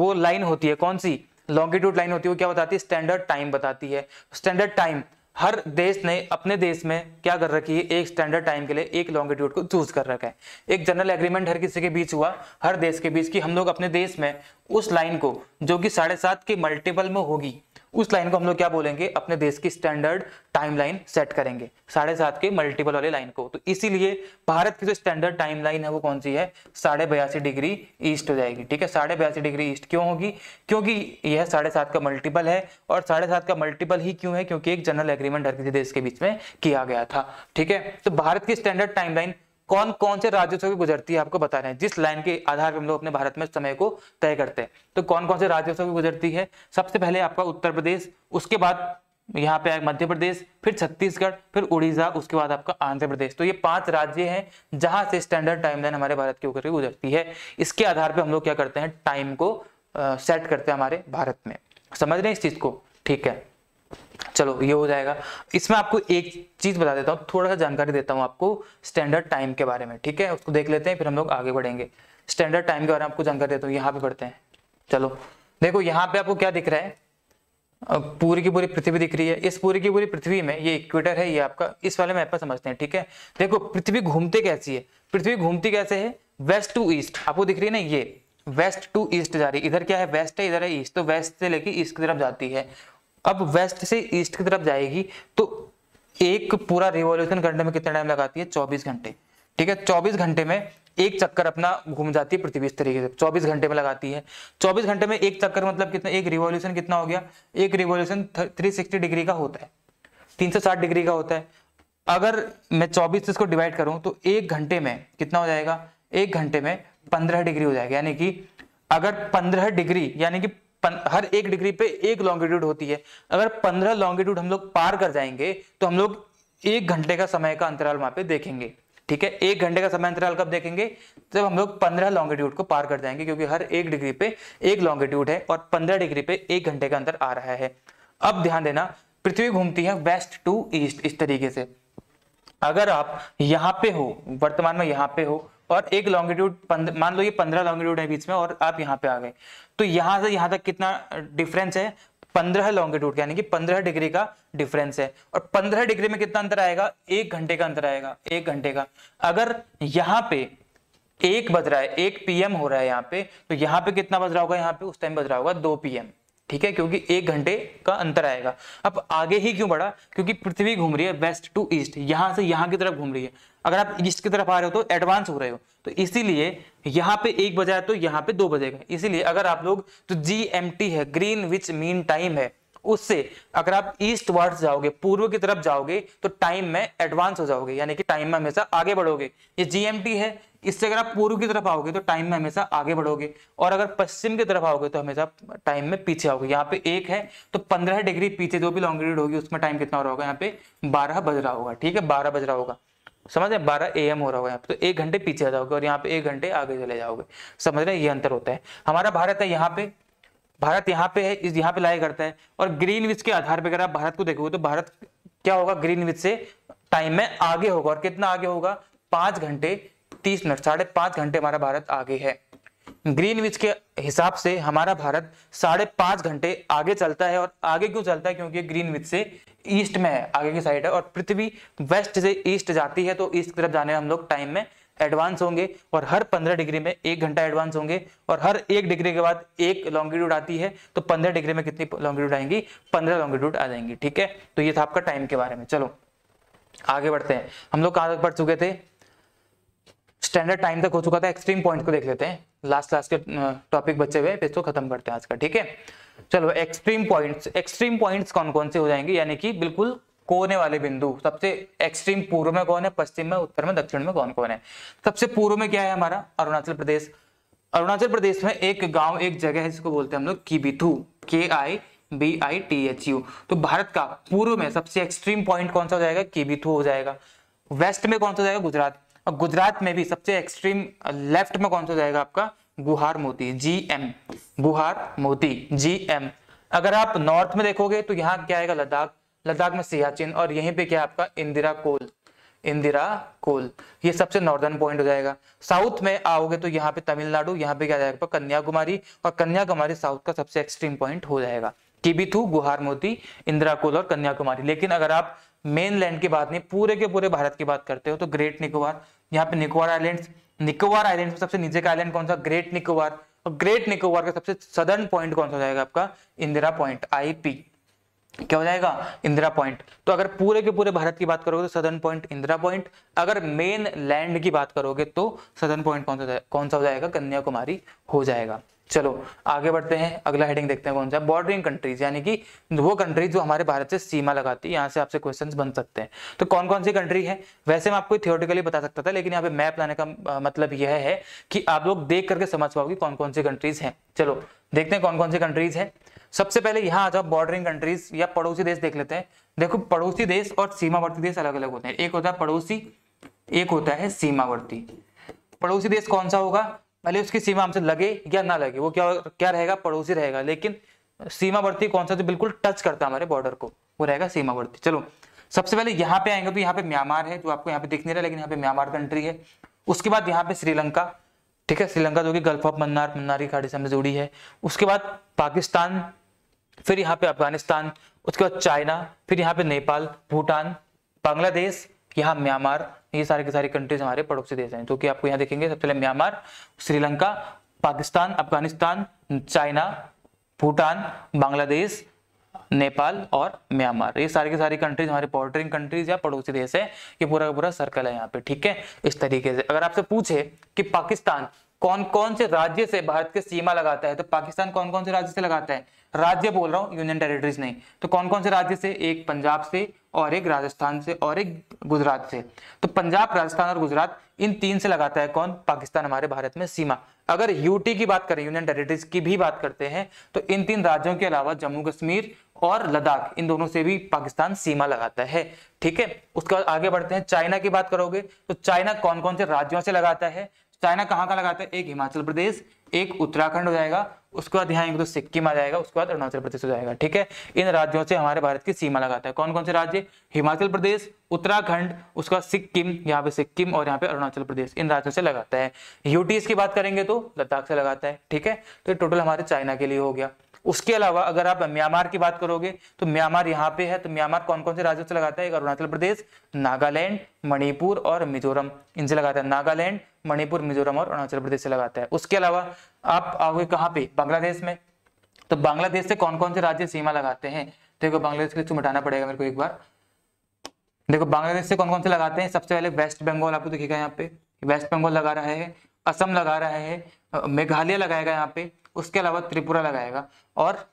वो लाइन होती है कौन सी लॉन्गिट्यूड लाइन होती है वो क्या बताती है स्टैंडर्ड टाइम बताती है स्टैंडर्ड टाइम हर देश ने अपने देश में क्या कर रखी है एक स्टैंडर्ड टाइम के लिए एक लॉन्गिट्यूड को चूज कर रखा है एक जनरल एग्रीमेंट हर किसी के बीच हुआ हर देश के बीच कि हम लोग अपने देश में उस लाइन को जो कि साढ़े सात के मल्टीपल में होगी उस लाइन को हम लोग क्या बोलेंगे अपने देश की स्टैंडर्ड टाइम लाइन सेट करेंगे साढ़े सात के मल्टीपल वाले लाइन को तो इसीलिए भारत की जो स्टैंडर्ड टाइम लाइन है वो कौन सी है साढ़े बयासी डिग्री ईस्ट हो जाएगी ठीक है साढ़े बयासी डिग्री ईस्ट क्यों होगी क्योंकि यह साढ़े सात का मल्टीपल है और साढ़े सात का मल्टीपल ही क्यों है क्योंकि एक जनरल एग्रीमेंट हर किसी देश के बीच में किया गया था ठीक है तो भारत की स्टैंडर्ड टाइम लाइन कौन कौन से राज्यों से भी गुजरती है आपको बता रहे हैं जिस लाइन के आधार पर हम लोग अपने भारत में समय को तय करते हैं तो कौन कौन से राज्यों से भी गुजरती है सबसे पहले आपका उत्तर प्रदेश उसके बाद यहाँ पे मध्य प्रदेश फिर छत्तीसगढ़ फिर उड़ीसा उसके बाद आपका आंध्र प्रदेश तो ये पांच राज्य हैं जहां से स्टैंडर्ड टाइम लाइन हमारे भारत के होकर गुजरती है इसके आधार पर हम लोग क्या करते हैं टाइम को सेट करते हैं हमारे भारत में समझ रहे हैं इस चीज को ठीक है चलो ये हो जाएगा इसमें आपको एक चीज बता देता हूँ थोड़ा सा जानकारी देता हूँ आपको स्टैंडर्ड टाइम के बारे में ठीक है उसको देख लेते हैं फिर हम लोग आगे बढ़ेंगे स्टैंडर्ड टाइम के बारे में आपको जानकारी देता हूँ यहाँ पे पढ़ते हैं चलो देखो यहाँ पे आपको क्या दिख रहा है पूरी की पूरी पृथ्वी दिख रही है इस पूरी की पूरी पृथ्वी में ये इक्वेटर है ये आपका इस वाले मैप पर समझते हैं ठीक है देखो पृथ्वी घूमते कैसी है पृथ्वी घूमती कैसे है वेस्ट टू ईस्ट आपको दिख रही है ना ये वेस्ट टू ईस्ट जा रही है इधर क्या है वेस्ट है इधर है ईस्ट तो वेस्ट से लेके ईस्ट की तरफ जाती है अब वेस्ट से ईस्ट की तरफ जाएगी तो एक पूरा रिवॉल्यूशन करने में कितना टाइम लगाती है चौबीस घंटे ठीक है चौबीस घंटे में एक चक्कर अपना घूम जाती है पृथ्वी इस तरीके से घंटे में लगाती है चौबीस घंटे में एक चक्कर मतलब कितना एक रिवॉल्यूशन कितना हो गया एक रिवॉल्यूशन सिक्सटी डिग्री का होता है तीन सौ साठ डिग्री का होता है अगर मैं चौबीस से इसको डिवाइड करूं तो एक घंटे में कितना हो जाएगा एक घंटे में पंद्रह डिग्री हो जाएगा यानी कि अगर पंद्रह डिग्री यानी कि हर एक डिग्री पे एक लॉन्गिट्यूड होती है अगर पंद्रह लॉन्गिट्यूड हम लोग पार कर जाएंगे तो हम लोग एक घंटे का समय का अंतराल वहां पे देखेंगे ठीक है एक घंटे का समय अंतराल कब देखेंगे जब हम लोग पंद्रह लॉन्गिट्यूड को पार कर जाएंगे क्योंकि हर एक डिग्री पे एक लॉन्गिट्यूड है और पंद्रह डिग्री पे एक घंटे का अंतर आ रहा है अब ध्यान देना पृथ्वी घूमती है वेस्ट टू ईस्ट इस तरीके से अगर आप यहां पे हो वर्तमान में यहां पे हो और एक लॉन्गिट्यूड मान लो ये पंद्रह लॉन्गिट्यूड है बीच में और आप यहाँ पे आ गए तो यहाँ से यहाँ तक कितना डिफरेंस है पंद्रह लॉन्गिट्यूड यानी कि पंद्रह डिग्री का डिफरेंस है और पंद्रह डिग्री में कितना अंतर आएगा एक घंटे का अंतर आएगा एक घंटे का अगर यहाँ पे एक बज रहा है एक पीएम हो रहा है यहाँ पे तो यहाँ पे कितना बज रहा होगा यहाँ पे उस टाइम बज रहा होगा दो पीएम ठीक है क्योंकि एक घंटे का अंतर आएगा अब आगे ही क्यों बढ़ा क्योंकि पृथ्वी घूम रही है वेस्ट टू ईस्ट यहां से यहां की तरफ घूम रही है अगर आप इसकी तरफ आ रहे हो तो एडवांस हो रहे हो तो इसीलिए यहाँ पे एक बजाय तो यहाँ पे दो बजेगा इसीलिए अगर आप लोग तो जी एम टी है ग्रीन विच मीन टाइम है उससे अगर आप ईस्ट वर्ड जाओगे पूर्व की तरफ जाओगे तो टाइम में एडवांस हो जाओगे यानी कि टाइम में हमेशा आगे बढ़ोगे ये जीएमटी है इससे अगर आप पूर्व की तरफ आओगे तो टाइम में हमेशा आगे बढ़ोगे और अगर पश्चिम की तरफ आओगे तो हमेशा टाइम में पीछे आओगे यहाँ पे एक है तो पंद्रह डिग्री पीछे जो भी रीड होगी उसमें टाइम कितना हो रहा होगा यहाँ पे बारह बज रहा होगा ठीक है बारह बज रहा होगा समझ रहे बारह ए एम हो रहा होगा यहाँ पे तो एक घंटे पीछे आ जाओगे और यहाँ पे एक घंटे आगे चले जाओगे समझ रहे ये अंतर होता है हमारा भारत है यहाँ पे भारत यहाँ पे है इस यहाँ पे लाया करता है और ग्रीन विच के आधार पर अगर आप भारत को देखोगे तो भारत क्या होगा ग्रीन विच से टाइम में आगे होगा और कितना आगे होगा पांच घंटे तीस मिनट साढ़े पांच घंटे हमारा भारत आगे है ग्रीन विच के हिसाब से हमारा भारत साढ़े पांच घंटे आगे चलता है और आगे क्यों चलता है क्योंकि ग्रीन विच से ईस्ट में है आगे की साइड है और पृथ्वी वेस्ट से ईस्ट जाती है तो ईस्ट की तरफ जाने हम लोग टाइम में एडवांस होंगे और हर पंद्रह डिग्री में एक घंटा एडवांस होंगे और हर एक डिग्री के बाद एक लॉन्गिट्यूड आती है तो पंद्रह डिग्री में कितनी लॉन्गिट्यूड आएंगी पंद्रह लॉन्गिट्यूड आ जाएंगी ठीक है तो ये था आपका टाइम के बारे में चलो आगे बढ़ते हैं हम लोग कहां तक पढ़ चुके थे स्टैंडर्ड टाइम तक हो चुका था एक्सट्रीम पॉइंट को देख लेते हैं लास्ट लास्ट के टॉपिक बचे हुए फिर तो खत्म करते हैं आज का ठीक है चलो एक्सट्रीम पॉइंट्स एक्सट्रीम पॉइंट्स कौन कौन से हो जाएंगे यानी कि बिल्कुल कोने वाले बिंदु सबसे एक्सट्रीम पूर्व में कौन है पश्चिम में उत्तर में दक्षिण में कौन कौन है सबसे पूर्व में क्या है हमारा अरुणाचल प्रदेश अरुणाचल प्रदेश में एक गांव एक जगह है जिसको बोलते हैं हम लोग किबिथू के I B I T H U तो भारत का पूर्व में सबसे एक्सट्रीम पॉइंट कौन सा हो जाएगा किबिथू हो जाएगा वेस्ट में कौन सा हो जाएगा गुजरात और गुजरात में भी सबसे एक्सट्रीम लेफ्ट में कौन सा हो जाएगा आपका गुहार मोती जी एम गुहार मोती जी एम अगर आप नॉर्थ में देखोगे तो यहाँ क्या आएगा लद्दाख लद्दाख में सियाचिन और यहीं पे क्या आपका इंदिरा कोल इंदिरा कोल ये सबसे नॉर्दर्न पॉइंट हो जाएगा साउथ में आओगे तो यहाँ पे तमिलनाडु यहाँ पे क्या जाएगा कन्याकुमारी और कन्याकुमारी साउथ का सबसे एक्सट्रीम पॉइंट हो जाएगा किबिथू गुहार मोती इंदिरा कोल और कन्याकुमारी लेकिन अगर आप मेन लैंड की बात नहीं पूरे के पूरे भारत की बात करते हो तो ग्रेट निकोबार यहाँ पे निकोबार आइलैंड्स निकोबार आइलैंड में सबसे नीचे का आइलैंड कौन सा ग्रेट निकोबार और ग्रेट निकोबार का सबसे सदर्न पॉइंट कौन सा हो जाएगा आपका इंदिरा पॉइंट आईपी क्या हो जाएगा इंदिरा पॉइंट तो अगर पूरे के पूरे भारत की बात करोगे तो सदर्न पॉइंट इंदिरा पॉइंट अगर मेन लैंड की बात करोगे तो सदर्न पॉइंट कौन सा कौन सा हो जाएगा कन्याकुमारी हो जाएगा चलो आगे बढ़ते हैं अगला हेडिंग देखते हैं कौन सा बॉर्डरिंग कंट्रीज यानी कि वो कंट्रीज जो हमारे भारत से सीमा लगाती है यहाँ से आपसे क्वेश्चंस बन सकते हैं तो कौन कौन सी कंट्री है वैसे मैं आपको थियोटिकली बता सकता था लेकिन यहाँ पे मैप लाने का मतलब यह है कि आप लोग देख करके समझ पाओगे कौन कौन सी कंट्रीज है चलो देखते हैं कौन कौन सी कंट्रीज है सबसे पहले यहाँ आ जाओ बॉर्डरिंग कंट्रीज या पड़ोसी देश देख लेते हैं देखो पड़ोसी देश और सीमावर्ती देश अलग अलग होते हैं एक होता है पड़ोसी एक होता है सीमावर्ती पड़ोसी देश कौन सा होगा भले उसकी सीमा हमसे लगे या ना लगे वो क्या क्या रहेगा पड़ोसी रहेगा लेकिन सीमावर्ती कौन सा जो बिल्कुल टच करता है हमारे बॉर्डर को वो रहेगा सीमावर्ती चलो सबसे पहले यहाँ पे आएंगे तो यहाँ पे म्यांमार है जो आपको यहाँ पे दिख नहीं रहा लेकिन यहाँ पे म्यांमार कंट्री है उसके बाद यहाँ पे श्रीलंका ठीक है श्रीलंका जो कि गल्फ ऑफ मन्नार मन्नारी खाड़ी से हमें जुड़ी है उसके बाद पाकिस्तान फिर यहाँ पे अफगानिस्तान उसके बाद चाइना फिर यहाँ पे नेपाल भूटान बांग्लादेश यहाँ म्यांमार ये सारे के सारे कंट्रीज हमारे पड़ोसी देश हैं जो तो कि आपको यहाँ देखेंगे सबसे पहले म्यांमार श्रीलंका पाकिस्तान अफगानिस्तान चाइना भूटान बांग्लादेश नेपाल और म्यांमार ये सारी की सारी कंट्रीज हमारे बॉर्डरिंग कंट्रीज या पड़ोसी देश है ये पूरा का पूरा सर्कल है यहाँ पे ठीक है इस तरीके से अगर आपसे पूछे कि पाकिस्तान कौन कौन से राज्य से भारत के सीमा लगाता है तो पाकिस्तान कौन कौन से राज्य से लगाता है राज्य बोल रहा हूँ यूनियन टेरिटरीज नहीं तो कौन कौन से राज्य से एक पंजाब से और एक राजस्थान से और एक गुजरात से तो पंजाब राजस्थान और गुजरात इन तीन से लगाता है कौन पाकिस्तान हमारे भारत में सीमा अगर यूटी की बात करें यूनियन टेरिटरीज की भी बात करते हैं तो इन तीन राज्यों के अलावा जम्मू कश्मीर और लद्दाख इन दोनों से भी पाकिस्तान सीमा लगाता है ठीक है उसके बाद आगे बढ़ते हैं चाइना की बात करोगे तो चाइना कौन कौन से राज्यों से लगाता है चाइना कहाँ का लगाता है एक हिमाचल प्रदेश एक उत्तराखंड हो जाएगा उसके बाद यहाँ तो सिक्किम आ जाएगा उसके बाद अरुणाचल प्रदेश हो जाएगा ठीक है इन राज्यों से हमारे भारत की सीमा लगाता है कौन कौन से राज्य हिमाचल प्रदेश उत्तराखंड उसके बाद सिक्किम यहाँ पे सिक्किम और यहाँ पे अरुणाचल प्रदेश इन राज्यों से लगाता है यूटीएस की बात करेंगे तो लद्दाख से लगाता है ठीक है तो टोटल हमारे चाइना के लिए हो गया उसके अलावा अगर आप म्यांमार की बात करोगे तो म्यांमार यहाँ पे है तो म्यांमार कौन कौन से राज्यों से लगाता है अरुणाचल प्रदेश नागालैंड मणिपुर और मिजोरम इनसे लगाता है नागालैंड मणिपुर मिजोरम और अरुणाचल प्रदेश से लगाता है उसके अलावा आप आओगे कहाँ पे बांग्लादेश में तो बांग्लादेश से कौन कौन से राज्य सीमा लगाते हैं देखो बांग्लादेश के लिए मिटाना पड़ेगा मेरे को एक बार देखो बांग्लादेश से कौन कौन से लगाते हैं सबसे पहले वेस्ट बंगाल आपको दिखेगा यहाँ पे वेस्ट बंगाल लगा रहा है असम लगा रहा है मेघालय लगाएगा यहाँ पे उसके अलावा त्रिपुरा लगाएगा और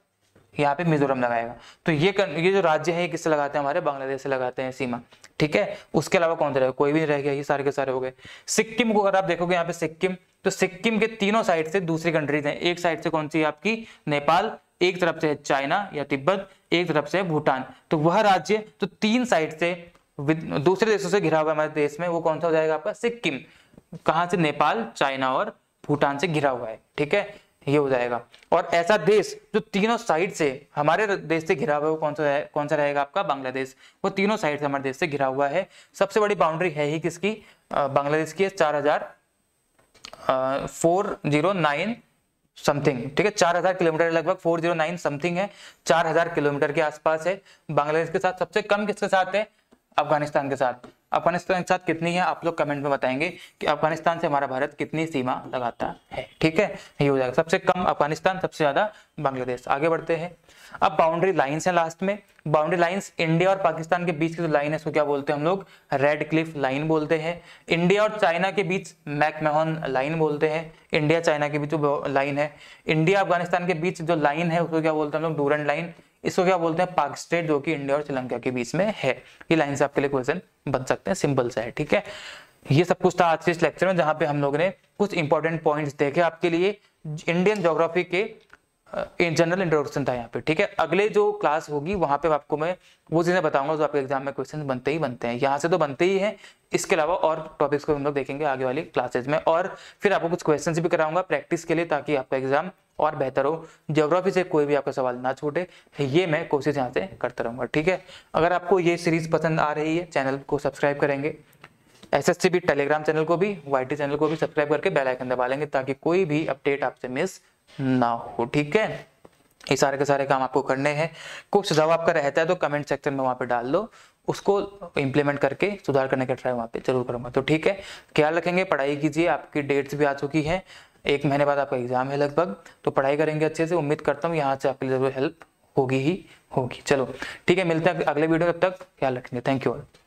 यहाँ पे मिजोरम लगाएगा तो ये कर, ये जो राज्य है किससे लगाते हैं हमारे बांग्लादेश से लगाते हैं सीमा ठीक है उसके अलावा कौन सा कोई भी नहीं रह गया ये सारे के सारे हो गए सिक्किम को अगर आप देखोगे यहाँ पे सिक्किम तो सिक्किम के तीनों साइड से दूसरी कंट्रीज हैं एक साइड से कौन सी आपकी नेपाल एक तरफ से चाइना या तिब्बत एक तरफ से भूटान तो वह राज्य तो तीन साइड से दूसरे देशों से घिरा हुआ है हमारे देश में वो कौन सा हो जाएगा आपका सिक्किम कहा से नेपाल चाइना और भूटान से घिरा हुआ है ठीक है ये हो जाएगा और ऐसा देश जो तीनों साइड से हमारे देश से घिरा हुआ है कौन सा है कौन सा रहेगा आपका बांग्लादेश वो तीनों साइड से हमारे देश से घिरा हुआ है सबसे बड़ी बाउंड्री है ही किसकी बांग्लादेश की है चार हजार फोर जीरो नाइन समथिंग ठीक है चार हजार किलोमीटर लगभग फोर जीरो नाइन समथिंग है चार हजार किलोमीटर के आसपास है बांग्लादेश के साथ सबसे कम किसके साथ है अफगानिस्तान के साथ अफगानिस्तान के साथ कितनी है आप लोग कमेंट में बताएंगे कि अफगानिस्तान से हमारा भारत कितनी सीमा लगाता है ठीक है ये हो जाएगा सबसे कम अफगानिस्तान सबसे ज्यादा बांग्लादेश आगे बढ़ते हैं अब बाउंड्री लाइन है लास्ट में बाउंड्री लाइंस इंडिया और पाकिस्तान के बीच की जो लाइन है उसको क्या बोलते हैं हम लोग रेड क्लिफ लाइन बोलते हैं इंडिया और चाइना के बीच मैकमेहन लाइन बोलते हैं इंडिया चाइना के बीच जो लाइन है इंडिया अफगानिस्तान के बीच जो लाइन है उसको क्या बोलते हैं हम लोग डूरन लाइन इसको क्या बोलते हैं पाक स्टेट जो कि इंडिया और श्रीलंका के बीच में है ये लाइन से आपके लिए क्वेश्चन बन सकते हैं सिंपल सा है ठीक है ये सब कुछ था आज के इस लेक्चर में जहां पे हम लोग ने कुछ इंपॉर्टेंट पॉइंट देखे आपके लिए इंडियन जोग्राफी के जनरल इंट्रोडक्शन था यहाँ पे ठीक है अगले जो क्लास होगी वहां पे आपको मैं वो चीजें बताऊंगा जो आपके एग्जाम में क्वेश्चन बनते ही बनते हैं यहाँ से तो बनते ही हैं इसके अलावा और टॉपिक्स को हम लोग देखेंगे आगे वाली क्लासेज में और फिर आपको कुछ क्वेश्चन भी कराऊंगा प्रैक्टिस के लिए ताकि आपका एग्जाम और बेहतर हो ज्योग्राफी से कोई भी आपका सवाल ना छूटे ये मैं कोशिश यहाँ से करता रहूँगा ठीक है अगर आपको ये सीरीज पसंद आ रही है चैनल को सब्सक्राइब करेंगे एस एस भी टेलीग्राम चैनल को भी वाई चैनल को भी सब्सक्राइब करके बेल आइकन दबा लेंगे ताकि कोई भी अपडेट आपसे मिस ना हो ठीक है ये सारे के सारे काम आपको करने हैं कुछ सुझाव आपका रहता है तो कमेंट सेक्शन में वहाँ पे डाल दो उसको इम्प्लीमेंट करके सुधार करने का ट्राई वहाँ पे जरूर करूँगा तो ठीक है ख्याल रखेंगे पढ़ाई कीजिए आपकी डेट्स भी आ चुकी हैं एक महीने बाद आपका एग्जाम है लगभग तो पढ़ाई करेंगे अच्छे से उम्मीद करता हूँ यहाँ से आपके लिए जरूर हेल्प होगी ही होगी चलो ठीक है मिलते हैं अगले वीडियो तब तक ख्याल रखेंगे थैंक यू ऑल